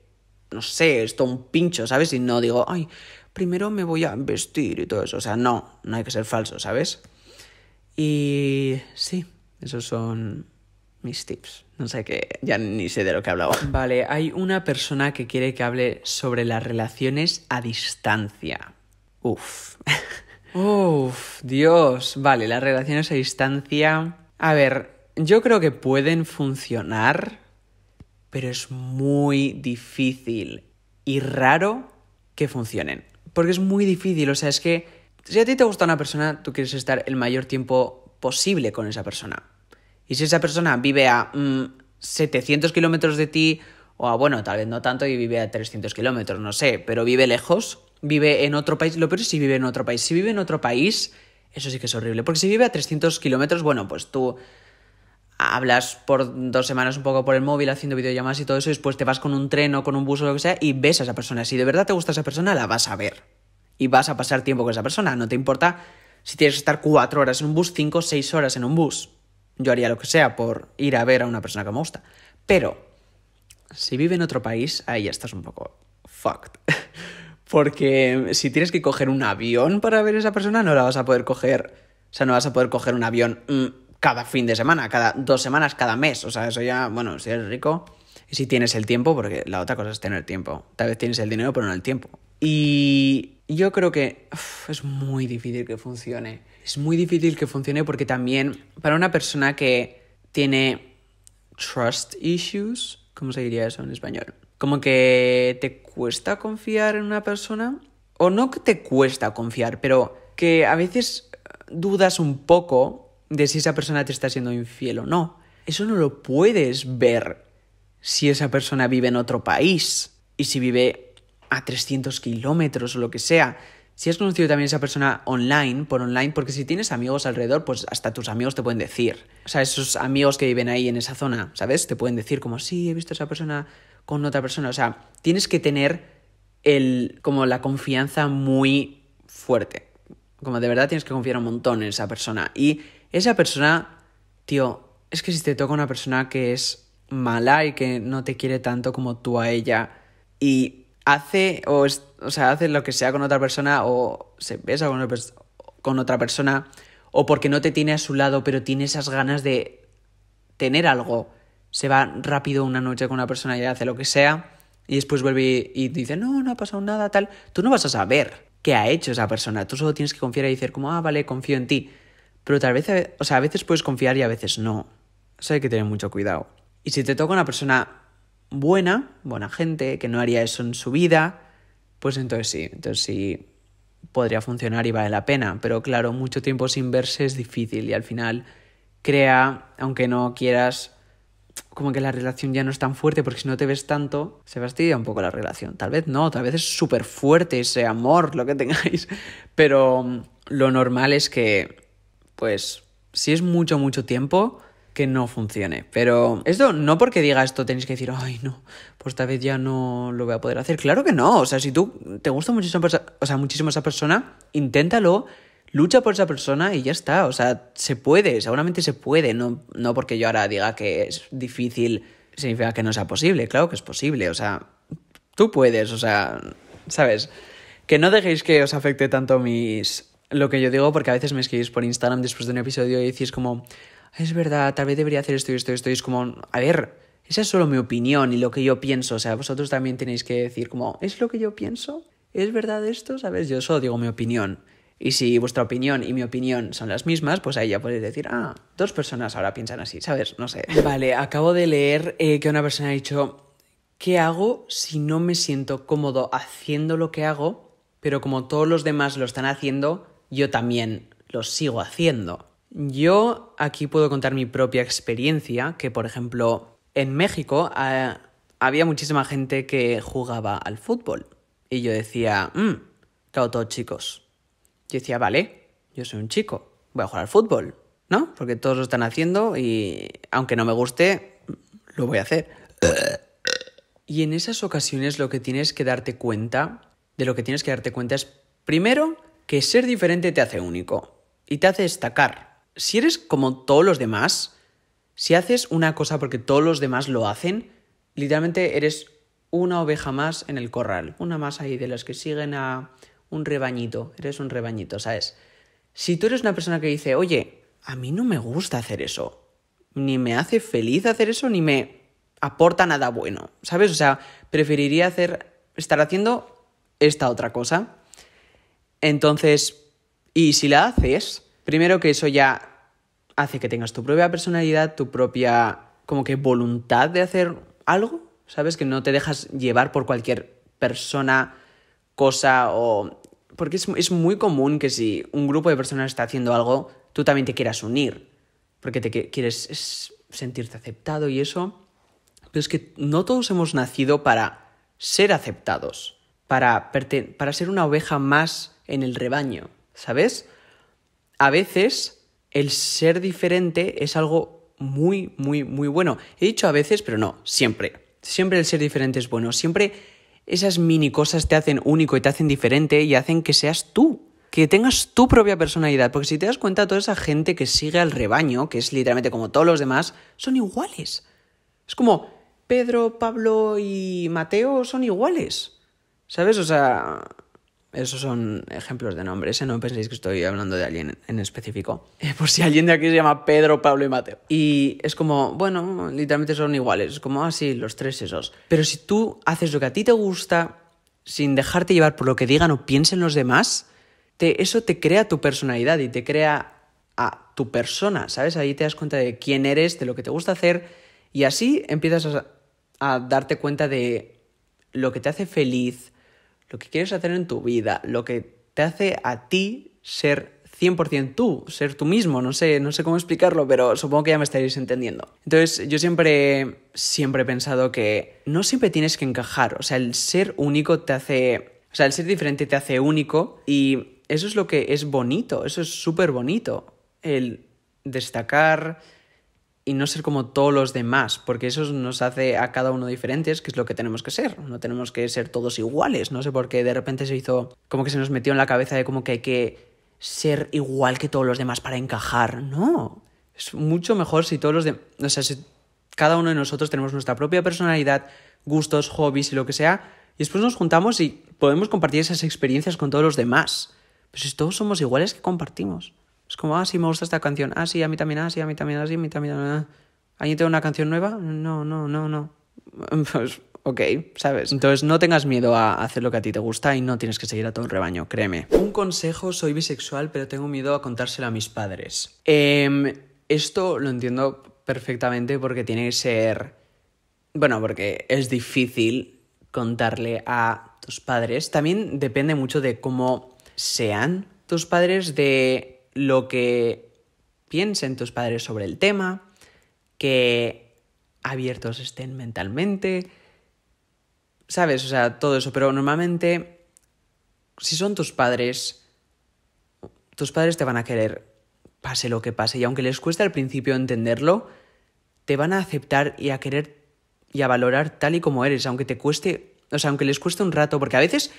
no sé, esto un pincho, ¿sabes? Y no digo, ay, primero me voy a vestir y todo eso. O sea, no, no hay que ser falso, ¿sabes? Y sí, esos son mis tips. No sé qué, ya ni sé de lo que hablaba. Vale, hay una persona que quiere que hable sobre las relaciones a distancia. Uf. Uf, Dios. Vale, las relaciones a distancia. A ver, yo creo que pueden funcionar, pero es muy difícil y raro que funcionen. Porque es muy difícil, o sea, es que si a ti te gusta una persona, tú quieres estar el mayor tiempo posible con esa persona. Y si esa persona vive a 700 mm, kilómetros de ti, o a, bueno, tal vez no tanto y vive a 300 kilómetros, no sé, pero vive lejos, vive en otro país, lo peor es si vive en otro país. Si vive en otro país, eso sí que es horrible, porque si vive a 300 kilómetros, bueno, pues tú hablas por dos semanas un poco por el móvil haciendo videollamadas y todo eso, y después te vas con un tren o con un bus o lo que sea y ves a esa persona. Si de verdad te gusta esa persona, la vas a ver. Y vas a pasar tiempo con esa persona. No te importa si tienes que estar cuatro horas en un bus, cinco, seis horas en un bus. Yo haría lo que sea por ir a ver a una persona que me gusta. Pero, si vive en otro país, ahí ya estás un poco fucked. (laughs) Porque si tienes que coger un avión para ver a esa persona, no la vas a poder coger. O sea, no vas a poder coger un avión. Mm, cada fin de semana, cada dos semanas, cada mes. O sea, eso ya, bueno, si eres rico y si tienes el tiempo, porque la otra cosa es tener tiempo. Tal vez tienes el dinero, pero no el tiempo. Y yo creo que es muy difícil que funcione. Es muy difícil que funcione porque también para una persona que tiene trust issues, ¿cómo se diría eso en español? Como que te cuesta confiar en una persona. O no que te cuesta confiar, pero que a veces dudas un poco de si esa persona te está siendo infiel o no. Eso no lo puedes ver si esa persona vive en otro país y si vive a 300 kilómetros o lo que sea. Si has conocido también a esa persona online, por online, porque si tienes amigos alrededor, pues hasta tus amigos te pueden decir. O sea, esos amigos que viven ahí en esa zona, ¿sabes? Te pueden decir como, sí, he visto a esa persona con otra persona. O sea, tienes que tener el, como la confianza muy fuerte. Como de verdad tienes que confiar un montón en esa persona. Y esa persona, tío, es que si te toca una persona que es mala y que no te quiere tanto como tú a ella y hace o, o sea, hace lo que sea con otra persona o se besa con, con otra persona o porque no te tiene a su lado pero tiene esas ganas de tener algo, se va rápido una noche con una persona y hace lo que sea y después vuelve y dice, no, no ha pasado nada, tal, tú no vas a saber qué ha hecho esa persona, tú solo tienes que confiar y decir como, ah, vale, confío en ti. Pero tal vez, o sea, a veces puedes confiar y a veces no. sea, hay que tener mucho cuidado. Y si te toca una persona buena, buena gente, que no haría eso en su vida, pues entonces sí, entonces sí podría funcionar y vale la pena. Pero claro, mucho tiempo sin verse es difícil y al final crea, aunque no quieras, como que la relación ya no es tan fuerte porque si no te ves tanto, se fastidia un poco la relación. Tal vez no, tal vez es súper fuerte ese amor, lo que tengáis. (laughs) Pero lo normal es que pues si es mucho, mucho tiempo, que no funcione. Pero esto no porque diga esto tenéis que decir, ay no, pues tal vez ya no lo voy a poder hacer. Claro que no, o sea, si tú te gusta muchísimo, o sea, muchísimo esa persona, inténtalo, lucha por esa persona y ya está. O sea, se puede, seguramente se puede, no, no porque yo ahora diga que es difícil significa que no sea posible, claro que es posible, o sea, tú puedes, o sea, ¿sabes? Que no dejéis que os afecte tanto mis lo que yo digo, porque a veces me escribís por Instagram después de un episodio y decís como, es verdad, tal vez debería hacer esto y esto y esto. Y es como, a ver, esa es solo mi opinión y lo que yo pienso. O sea, vosotros también tenéis que decir como, ¿es lo que yo pienso? ¿Es verdad esto? ¿Sabes? Yo solo digo mi opinión. Y si vuestra opinión y mi opinión son las mismas, pues ahí ya podéis decir, ah, dos personas ahora piensan así, ¿sabes? No sé. Vale, acabo de leer eh, que una persona ha dicho, ¿qué hago si no me siento cómodo haciendo lo que hago, pero como todos los demás lo están haciendo, yo también lo sigo haciendo. Yo aquí puedo contar mi propia experiencia, que por ejemplo en México ah, había muchísima gente que jugaba al fútbol. Y yo decía, mmm, claro, todos chicos. Yo decía, vale, yo soy un chico, voy a jugar al fútbol, ¿no? Porque todos lo están haciendo y aunque no me guste, lo voy a hacer. Y en esas ocasiones lo que tienes que darte cuenta, de lo que tienes que darte cuenta es, primero, que ser diferente te hace único y te hace destacar. Si eres como todos los demás, si haces una cosa porque todos los demás lo hacen, literalmente eres una oveja más en el corral, una más ahí de las que siguen a un rebañito, eres un rebañito, ¿sabes? Si tú eres una persona que dice, oye, a mí no me gusta hacer eso, ni me hace feliz hacer eso, ni me aporta nada bueno, ¿sabes? O sea, preferiría hacer, estar haciendo esta otra cosa. Entonces, y si la haces, primero que eso ya hace que tengas tu propia personalidad, tu propia como que voluntad de hacer algo, ¿sabes? Que no te dejas llevar por cualquier persona, cosa o... Porque es, muy común que si un grupo de personas está haciendo algo, tú también te quieras unir, porque te quieres sentirte aceptado y eso. Pero es que no todos hemos nacido para ser aceptados, para, para ser una oveja más en el rebaño, ¿sabes? A veces el ser diferente es algo muy, muy, muy bueno. He dicho a veces, pero no, siempre. Siempre el ser diferente es bueno. Siempre esas mini cosas te hacen único y te hacen diferente y hacen que seas tú, que tengas tu propia personalidad. Porque si te das cuenta, toda esa gente que sigue al rebaño, que es literalmente como todos los demás, son iguales. Es como Pedro, Pablo y Mateo son iguales. ¿Sabes? O sea, esos son ejemplos de nombres, no penséis que estoy hablando de alguien en específico. Eh, por si alguien de aquí se llama Pedro, Pablo y Mateo. Y es como, bueno, literalmente son iguales, es como así, ah, los tres esos. Pero si tú haces lo que a ti te gusta, sin dejarte llevar por lo que digan o piensen los demás, eso te crea tu personalidad y te crea a tu persona, ¿sabes? Ahí te das cuenta de quién eres, de lo que te gusta hacer y así empiezas a darte cuenta de lo que te hace feliz, lo que quieres hacer en tu vida, lo que te hace a ti ser 100% tú, ser tú mismo, no sé, no sé cómo explicarlo, pero supongo que ya me estaréis entendiendo. Entonces, yo siempre siempre he pensado que no siempre tienes que encajar, o sea, el ser único te hace, o sea, el ser diferente te hace único y eso es lo que es bonito, eso es súper bonito, el destacar, y no ser como todos los demás, porque eso nos hace a cada uno diferentes, que es lo que tenemos que ser. No tenemos que ser todos iguales, no sé por qué de repente se hizo como que se nos metió en la cabeza de como que hay que ser igual que todos los demás para encajar. No, es mucho mejor si todos los demás, o sea, si cada uno de nosotros tenemos nuestra propia personalidad, gustos, hobbies y lo que sea, y después nos juntamos y podemos compartir esas experiencias con todos los demás. Pero si todos somos iguales, ¿qué compartimos? Es como, ah, sí, me gusta esta canción. Ah, sí, a mí también, ah, sí, a mí también, ah, sí, a mí también. Ah. ¿Ahí tengo una canción nueva? No, no, no, no. (laughs) Pues, ok, ¿sabes? Entonces no tengas miedo a hacer lo que a ti te gusta y no tienes que seguir a todo un rebaño, créeme. Un consejo, soy bisexual, pero tengo miedo a contárselo a mis padres. Em, esto lo entiendo perfectamente porque tiene que ser... Bueno, porque es difícil contarle a tus padres. También depende mucho de cómo sean tus padres, de lo que piensen tus padres sobre el tema, que abiertos estén mentalmente, ¿sabes? O sea, todo eso, pero normalmente, si son tus padres, tus padres te van a querer, pase lo que pase, y aunque les cueste al principio entenderlo, te van a aceptar y a querer y a valorar tal y como eres, aunque te cueste, o sea, aunque les cueste un rato, porque a veces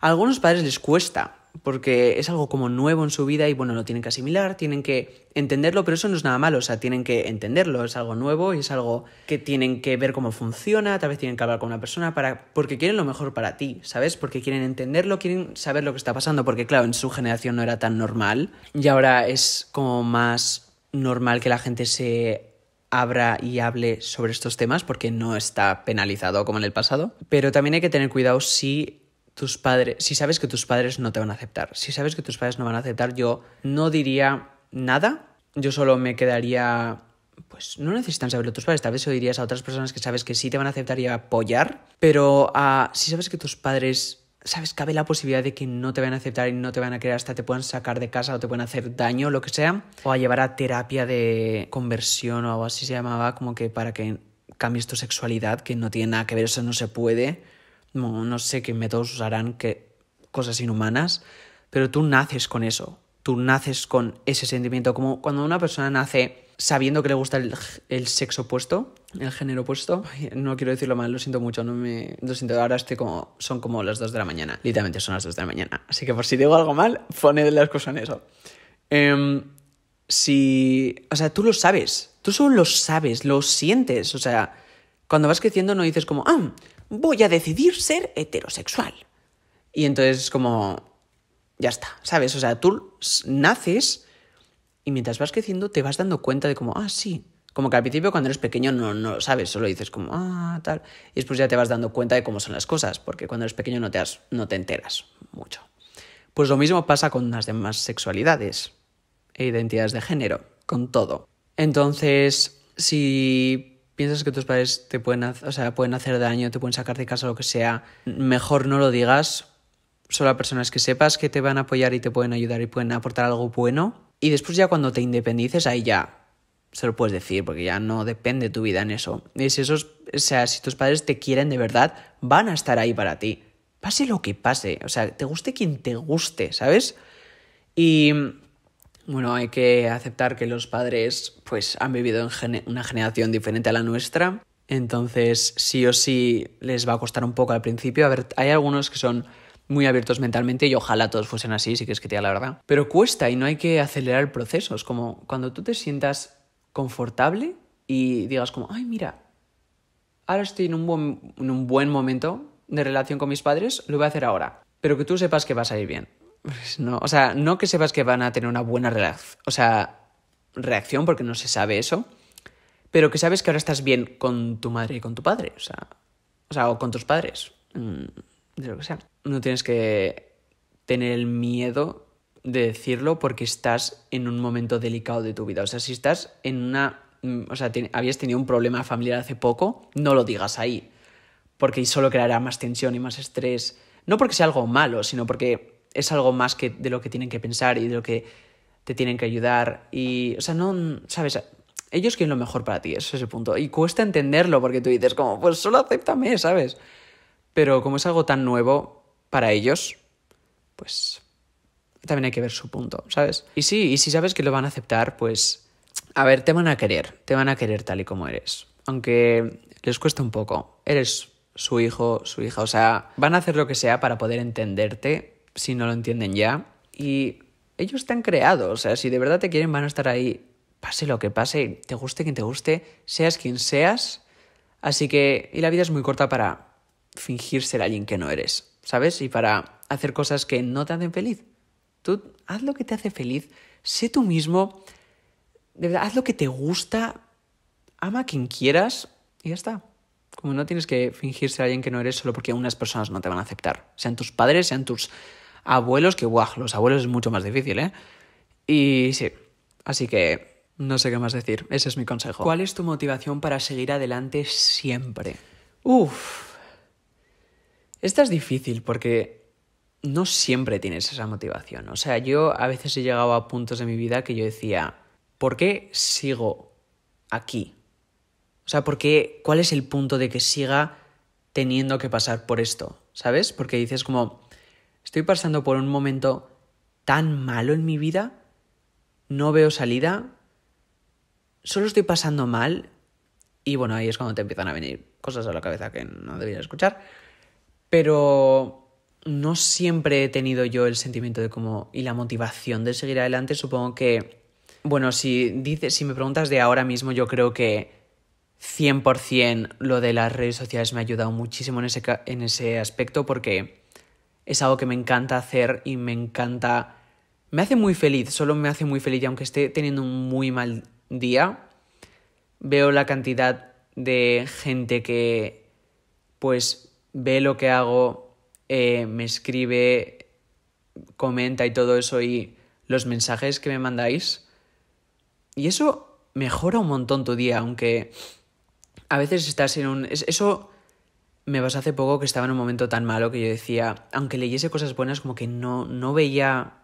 a algunos padres les cuesta porque es algo como nuevo en su vida y bueno, lo tienen que asimilar, tienen que entenderlo, pero eso no es nada malo, o sea, tienen que entenderlo, es algo nuevo y es algo que tienen que ver cómo funciona, tal vez tienen que hablar con una persona para porque quieren lo mejor para ti, ¿sabes? Porque quieren entenderlo, quieren saber lo que está pasando, porque claro, en su generación no era tan normal y ahora es como más normal que la gente se abra y hable sobre estos temas porque no está penalizado como en el pasado, pero también hay que tener cuidado si tus padres, si sabes que tus padres no te van a aceptar, si sabes que tus padres no van a aceptar, yo no diría nada, yo solo me quedaría, pues no necesitan saberlo tus padres, tal vez lo dirías a otras personas que sabes que sí te van a aceptar y apoyar, pero ah, si sabes que tus padres ¿sabes? Cabe la posibilidad de que no te van a aceptar y no te van a querer, hasta te puedan sacar de casa o te pueden hacer daño, lo que sea, o a llevar a terapia de conversión o algo así se llamaba, como que para que cambies tu sexualidad, que no tiene nada que ver, eso no se puede no, sé qué métodos usarán, qué cosas inhumanas, pero tú naces con eso, tú naces con ese sentimiento, como cuando una persona nace sabiendo que le gusta el, sexo opuesto, el género opuesto, no quiero decirlo mal, lo siento mucho, no me lo siento, ahora estoy como son como las 2 de la mañana, literalmente son las 2 de la mañana, así que por si digo algo mal, poned las cosas en eso. Em, si, o sea, tú lo sabes, tú solo lo sabes, lo sientes, o sea, cuando vas creciendo no dices como, ah, voy a decidir ser heterosexual. Y entonces como, ya está, ¿sabes? O sea, tú naces y mientras vas creciendo te vas dando cuenta de como, ah, sí. Como que al principio cuando eres pequeño no, no lo sabes, solo dices como, ah, tal. Y después ya te vas dando cuenta de cómo son las cosas, porque cuando eres pequeño no te, no te enteras mucho. Pues lo mismo pasa con las demás sexualidades e identidades de género, con todo. Entonces, si piensas que tus padres te pueden, o sea, pueden hacer daño, te pueden sacar de casa, lo que sea, mejor no lo digas. Solo a personas que sepas que te van a apoyar y te pueden ayudar y pueden aportar algo bueno. Y después ya cuando te independices, ahí ya se lo puedes decir, porque ya no depende tu vida en eso. Y si esos, o sea, si tus padres te quieren de verdad, van a estar ahí para ti. Pase lo que pase. O sea, te guste quien te guste, ¿sabes? Y bueno, hay que aceptar que los padres pues han vivido en una generación diferente a la nuestra. Entonces, sí o sí les va a costar un poco al principio. A ver, hay algunos que son muy abiertos mentalmente y ojalá todos fuesen así, sí que es que te la verdad. Pero cuesta y no hay que acelerar el proceso. Es como cuando tú te sientas confortable y digas como, ay, mira, ahora estoy en un buen, en un buen momento de relación con mis padres, lo voy a hacer ahora. Pero que tú sepas que va a salir bien. Pues no, o sea, no que sepas que van a tener una buena o sea, reacción, porque no se sabe eso, pero que sabes que ahora estás bien con tu madre y con tu padre, o sea, o, sea, con tus padres, mm, de lo que sea. No tienes que tener el miedo de decirlo porque estás en un momento delicado de tu vida. O sea, si estás en una. Mm, o sea, habías tenido un problema familiar hace poco, no lo digas ahí. Porque solo creará más tensión y más estrés. No porque sea algo malo, sino porque es algo más que de lo que tienen que pensar y de lo que te tienen que ayudar. Y, o sea, no, sabes, ellos quieren lo mejor para ti, ese es el punto. Y cuesta entenderlo porque tú dices, como, pues solo acéptame, ¿sabes? Pero como es algo tan nuevo para ellos, pues también hay que ver su punto, ¿sabes? Y sí, y si sabes que lo van a aceptar, pues, a ver, te van a querer, te van a querer tal y como eres. Aunque les cuesta un poco, eres su hijo, su hija, o sea, van a hacer lo que sea para poder entenderte si no lo entienden ya. Y ellos están creados, o sea, si de verdad te quieren van a estar ahí, pase lo que pase, te guste quien te guste, seas quien seas. Así que, y la vida es muy corta para fingir ser alguien que no eres, ¿sabes? Y para hacer cosas que no te hacen feliz. Tú haz lo que te hace feliz, sé tú mismo, de verdad, haz lo que te gusta, ama a quien quieras y ya está. Como no tienes que fingir ser alguien que no eres solo porque unas personas no te van a aceptar, sean tus padres, sean tus Abuelos que, guau, los abuelos es mucho más difícil, ¿eh? Y sí, así que no sé qué más decir, ese es mi consejo. ¿Cuál es tu motivación para seguir adelante siempre? Uf, esta es difícil porque no siempre tienes esa motivación. O sea, yo a veces he llegado a puntos de mi vida que yo decía, ¿por qué sigo aquí? O sea, ¿cuál es el punto de que siga teniendo que pasar por esto? ¿Sabes? Porque dices como, estoy pasando por un momento tan malo en mi vida, no veo salida, solo estoy pasando mal y bueno, ahí es cuando te empiezan a venir cosas a la cabeza que no deberías escuchar, pero no siempre he tenido yo el sentimiento de como y la motivación de seguir adelante, supongo que bueno, si dices, si me preguntas de ahora mismo, yo creo que 100% lo de las redes sociales me ha ayudado muchísimo en ese, en ese aspecto porque es algo que me encanta hacer y me encanta... Me hace muy feliz, solo me hace muy feliz y aunque esté teniendo un muy mal día, veo la cantidad de gente que pues ve lo que hago, eh, me escribe, comenta y todo eso y los mensajes que me mandáis. Y eso mejora un montón tu día, aunque a veces estás en un... Eso me pasó hace poco que estaba en un momento tan malo que yo decía, aunque leyese cosas buenas, como que no, no veía.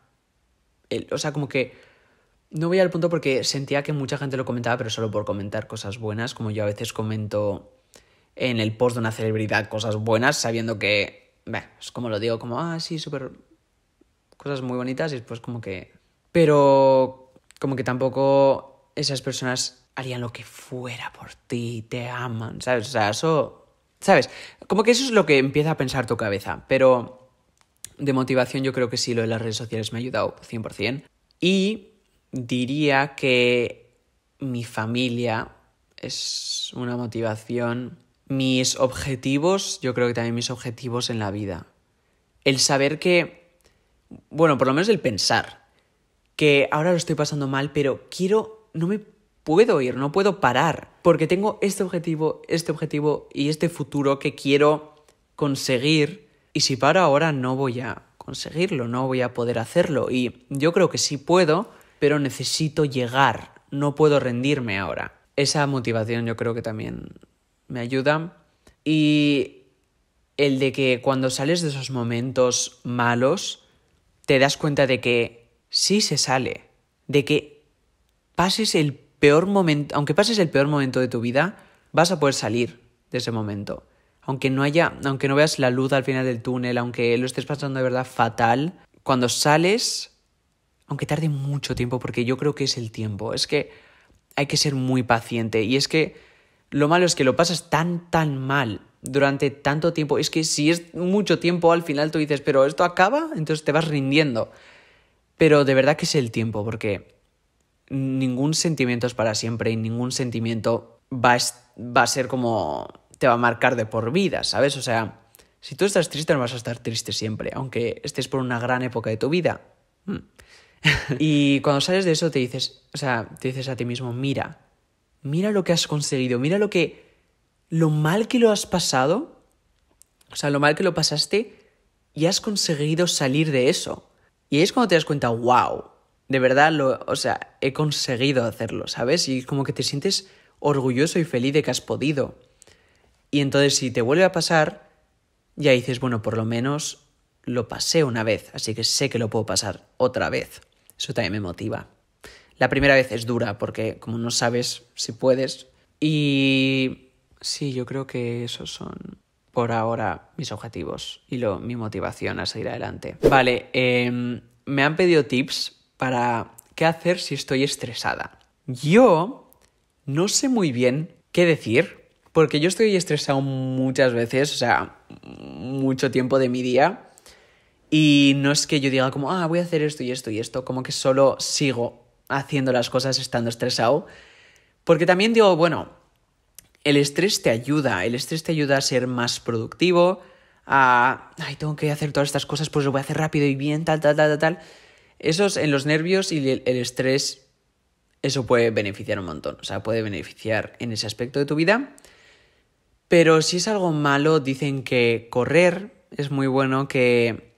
El, o sea, como que no veía el punto porque sentía que mucha gente lo comentaba, pero solo por comentar cosas buenas, como yo a veces comento en el post de una celebridad cosas buenas, sabiendo que. es como lo digo, como, ah, sí, súper. cosas muy bonitas, y después como que. Pero. como que tampoco esas personas harían lo que fuera por ti, te aman, ¿sabes? O sea, eso ¿Sabes? Como que eso es lo que empieza a pensar tu cabeza, pero de motivación yo creo que sí, lo de las redes sociales me ha ayudado 100%. Y diría que mi familia es una motivación. Mis objetivos, yo creo que también mis objetivos en la vida. El saber que, bueno, por lo menos el pensar, que ahora lo estoy pasando mal, pero quiero, no me puedo ir, no puedo parar, porque tengo este objetivo, este objetivo y este futuro que quiero conseguir y si paro ahora no voy a conseguirlo, no voy a poder hacerlo y yo creo que sí puedo, pero necesito llegar, no puedo rendirme ahora. Esa motivación yo creo que también me ayuda y el de que cuando sales de esos momentos malos te das cuenta de que sí se sale, de que pases el peor momento, aunque pases el peor momento de tu vida, vas a poder salir de ese momento. Aunque no haya, aunque no veas la luz al final del túnel, aunque lo estés pasando de verdad fatal, cuando sales, aunque tarde mucho tiempo, porque yo creo que es el tiempo, es que hay que ser muy paciente y es que lo malo es que lo pasas tan tan mal durante tanto tiempo, es que si es mucho tiempo al final tú dices, pero esto acaba, entonces te vas rindiendo. Pero de verdad que es el tiempo, porque ningún sentimiento es para siempre y ningún sentimiento va a, ser como te va a marcar de por vida, ¿sabes? O sea, si tú estás triste no vas a estar triste siempre, aunque estés por una gran época de tu vida. Mm. (laughs) y cuando sales de eso te dices, o sea, te dices a ti mismo, mira, mira lo que has conseguido, mira lo que, lo mal que lo has pasado, o sea, lo mal que lo pasaste y has conseguido salir de eso. Y ahí es cuando te das cuenta, wow, de verdad, lo, o sea, he conseguido hacerlo, ¿sabes? Y como que te sientes orgulloso y feliz de que has podido. Y entonces si te vuelve a pasar, ya dices, bueno, por lo menos lo pasé una vez, así que sé que lo puedo pasar otra vez. Eso también me motiva. La primera vez es dura porque como no sabes si puedes. Y sí, yo creo que esos son por ahora mis objetivos y lo, mi motivación a seguir adelante. Vale, em, me han pedido tips para qué hacer si estoy estresada. Yo no sé muy bien qué decir, porque yo estoy estresado muchas veces, o sea, mucho tiempo de mi día. Y no es que yo diga como, ah, voy a hacer esto y esto y esto, como que solo sigo haciendo las cosas estando estresado. Porque también digo, bueno, el estrés te ayuda, el estrés te ayuda a ser más productivo, a, ay, tengo que hacer todas estas cosas, pues lo voy a hacer rápido y bien, tal, tal, tal, tal, tal. Esos en los nervios y el, el estrés, eso puede beneficiar un montón. O sea, puede beneficiar en ese aspecto de tu vida. Pero si es algo malo, dicen que correr es muy bueno, que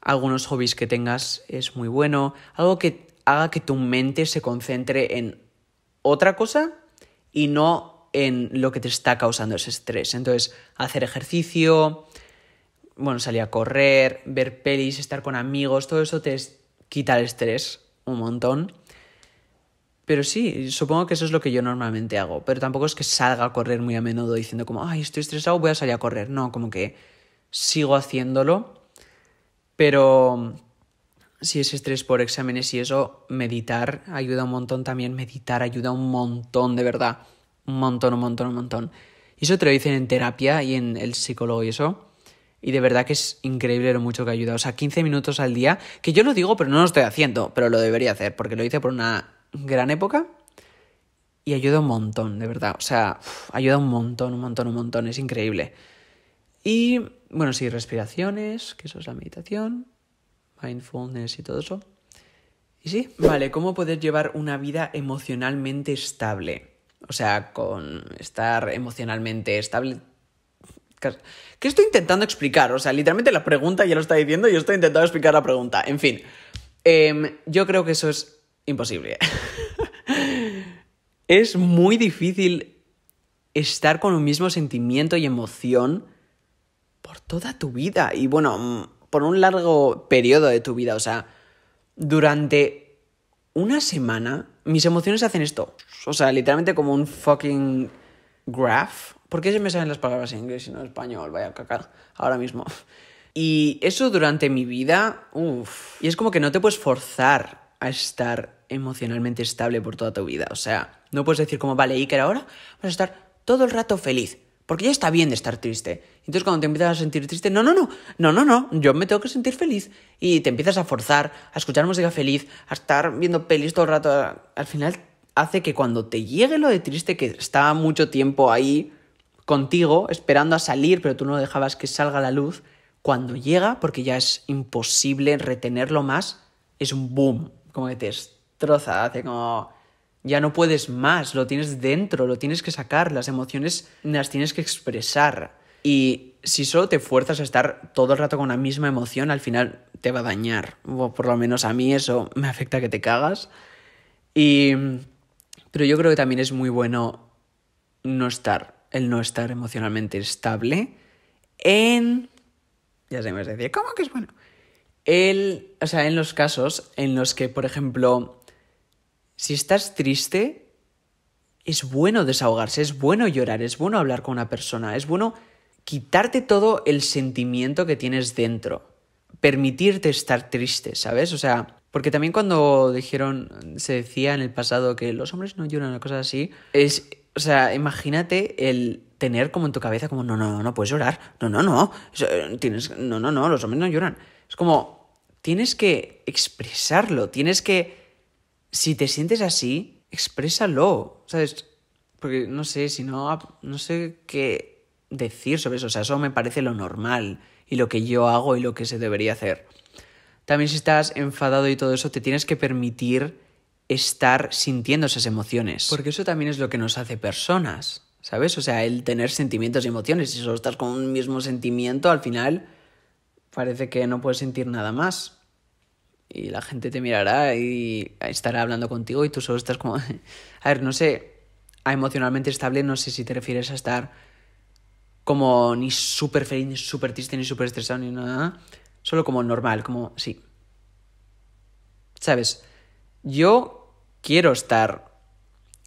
algunos hobbies que tengas es muy bueno. Algo que haga que tu mente se concentre en otra cosa y no en lo que te está causando ese estrés. Entonces, hacer ejercicio, bueno, salir a correr, ver pelis, estar con amigos, todo eso te, quitar el estrés un montón. Pero sí, supongo que eso es lo que yo normalmente hago. Pero tampoco es que salga a correr muy a menudo diciendo como, ay, estoy estresado, voy a salir a correr. No, como que sigo haciéndolo. Pero si es estrés por exámenes y eso, meditar ayuda un montón también. Meditar ayuda un montón, de verdad. Un montón, un montón, un montón. Y eso te lo dicen en terapia y en el psicólogo y eso. Y de verdad que es increíble lo mucho que ayuda. O sea, 15 minutos al día, que yo lo digo, pero no lo estoy haciendo, pero lo debería hacer, porque lo hice por una gran época y ayuda un montón, de verdad. O sea, ayuda un montón, un montón, un montón, es increíble. Y bueno, sí, respiraciones, que eso es la meditación, mindfulness y todo eso. Y sí, vale, ¿cómo poder llevar una vida emocionalmente estable? O sea, con estar emocionalmente estable ¿Qué estoy intentando explicar? O sea, literalmente la pregunta ya lo está diciendo y yo estoy intentando explicar la pregunta. En fin, em, yo creo que eso es imposible. (laughs) es muy difícil estar con un mismo sentimiento y emoción por toda tu vida. Y bueno, mm, por un largo periodo de tu vida. O sea, durante una semana mis emociones hacen esto. O sea, literalmente como un fucking graph ¿Por qué se me salen las palabras en inglés y no en español? Vaya caca, ahora mismo. Y eso durante mi vida, uff. Y es como que no te puedes forzar a estar emocionalmente estable por toda tu vida. O sea, no puedes decir como, vale, Iker, ahora vas a estar todo el rato feliz. Porque ya está bien de estar triste. Entonces cuando te empiezas a sentir triste, no, no, no, no, no, no, yo me tengo que sentir feliz. Y te empiezas a forzar, a escuchar música feliz, a estar viendo pelis todo el rato. Al final hace que cuando te llegue lo de triste, que está mucho tiempo ahí, contigo, esperando a salir, pero tú no dejabas que salga la luz, cuando llega, porque ya es imposible retenerlo más, es un boom, como que te destroza, hace como... Ya no puedes más, lo tienes dentro, lo tienes que sacar, las emociones las tienes que expresar. Y si solo te fuerzas a estar todo el rato con la misma emoción, al final te va a dañar. O por lo menos a mí eso me afecta que te cagas. Y... Pero yo creo que también es muy bueno no estar el no estar emocionalmente estable en... Ya se me decía, ¿cómo que es bueno? El, o sea, en los casos en los que, por ejemplo, si estás triste, es bueno desahogarse, es bueno llorar, es bueno hablar con una persona, es bueno quitarte todo el sentimiento que tienes dentro, permitirte estar triste, ¿sabes? O sea, porque también cuando dijeron, se decía en el pasado que los hombres no lloran o cosas así, es o sea, imagínate el tener como en tu cabeza como, no, no, no no puedes llorar, no, no, no, tienes, no, no, no, los hombres no lloran. Es como, tienes que expresarlo, tienes que, si te sientes así, exprésalo, ¿sabes? Porque no sé, si no, no sé qué decir sobre eso, o sea, eso me parece lo normal y lo que yo hago y lo que se debería hacer. También si estás enfadado y todo eso, te tienes que permitir estar sintiendo esas emociones. Porque eso también es lo que nos hace personas, ¿sabes? O sea, el tener sentimientos y emociones. Si solo estás con un mismo sentimiento, al final parece que no puedes sentir nada más. Y la gente te mirará y estará hablando contigo y tú solo estás como... (laughs) a ver, no sé, a emocionalmente estable no sé si te refieres a estar como ni súper feliz, ni súper triste, ni súper estresado, ni nada. Solo como normal, como sí. ¿Sabes? Yo quiero estar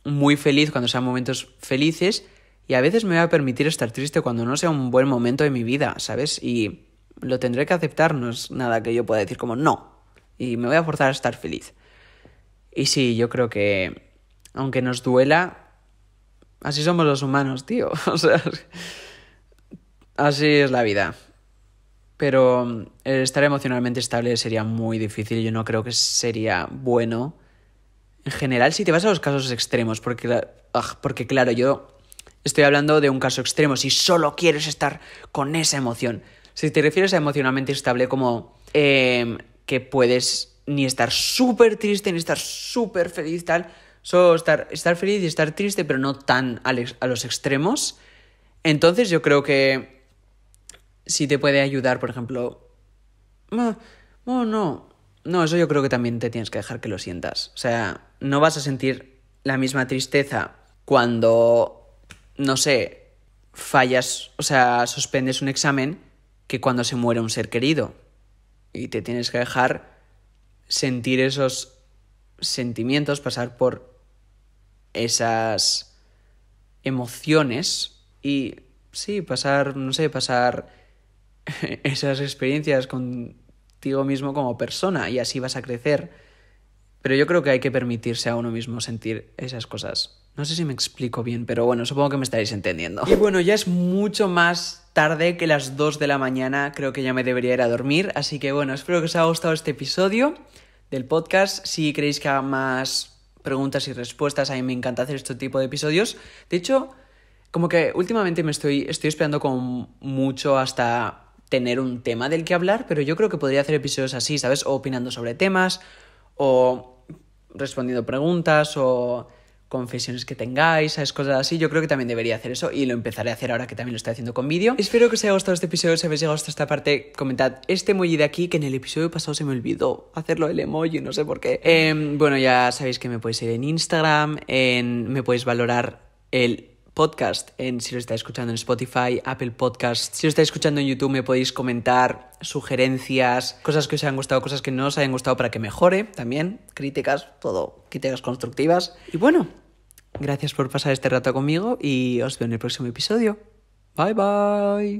muy feliz cuando sean momentos felices y a veces me voy a permitir estar triste cuando no sea un buen momento de mi vida, ¿sabes? Y lo tendré que aceptar, no es nada que yo pueda decir como no y me voy a forzar a estar feliz. Y sí, yo creo que aunque nos duela, así somos los humanos, tío. (laughs) O sea, así es la vida. Pero eh, estar emocionalmente estable sería muy difícil, yo no creo que sería bueno en general si te vas a los casos extremos, porque, ah, porque claro, yo estoy hablando de un caso extremo, si solo quieres estar con esa emoción. Si te refieres a emocionalmente estable como em, que puedes ni estar súper triste, ni estar súper feliz, tal, solo estar, estar feliz y estar triste, pero no tan a, los extremos, entonces yo creo que si te puede ayudar, por ejemplo, bueno, no, no, eso yo creo que también te tienes que dejar que lo sientas. O sea, no vas a sentir la misma tristeza cuando, no sé, fallas, o sea, suspendes un examen que cuando se muere un ser querido. Y te tienes que dejar sentir esos sentimientos, pasar por esas emociones y sí, pasar, no sé, pasar (laughs) esas experiencias con contigo mismo como persona y así vas a crecer. Pero yo creo que hay que permitirse a uno mismo sentir esas cosas. No sé si me explico bien, pero bueno, supongo que me estaréis entendiendo. Y bueno, ya es mucho más tarde que las 2 de la mañana, creo que ya me debería ir a dormir, así que bueno, espero que os haya gustado este episodio del podcast. Si queréis que haga más preguntas y respuestas, a mí me encanta hacer este tipo de episodios. De hecho, como que últimamente me estoy, estoy esperando con mucho hasta tener un tema del que hablar, pero yo creo que podría hacer episodios así, ¿sabes? O opinando sobre temas, o respondiendo preguntas, o confesiones que tengáis, ¿sabes? Cosas así. Yo creo que también debería hacer eso y lo empezaré a hacer ahora que también lo estoy haciendo con vídeo. Espero que os haya gustado este episodio. Si habéis llegado hasta esta parte, comentad este emoji de aquí, que en el episodio pasado se me olvidó hacerlo el emoji, no sé por qué. Em, bueno, ya sabéis que me podéis ir en Instagram, me podéis valorar el podcast, en, si lo estáis escuchando en Spotify, Apple Podcast. Si lo estáis escuchando en YouTube me podéis comentar sugerencias, cosas que os hayan gustado, cosas que no os hayan gustado para que mejore también, críticas, todo, críticas constructivas. Y bueno, gracias por pasar este rato conmigo y os veo en el próximo episodio. Bye bye.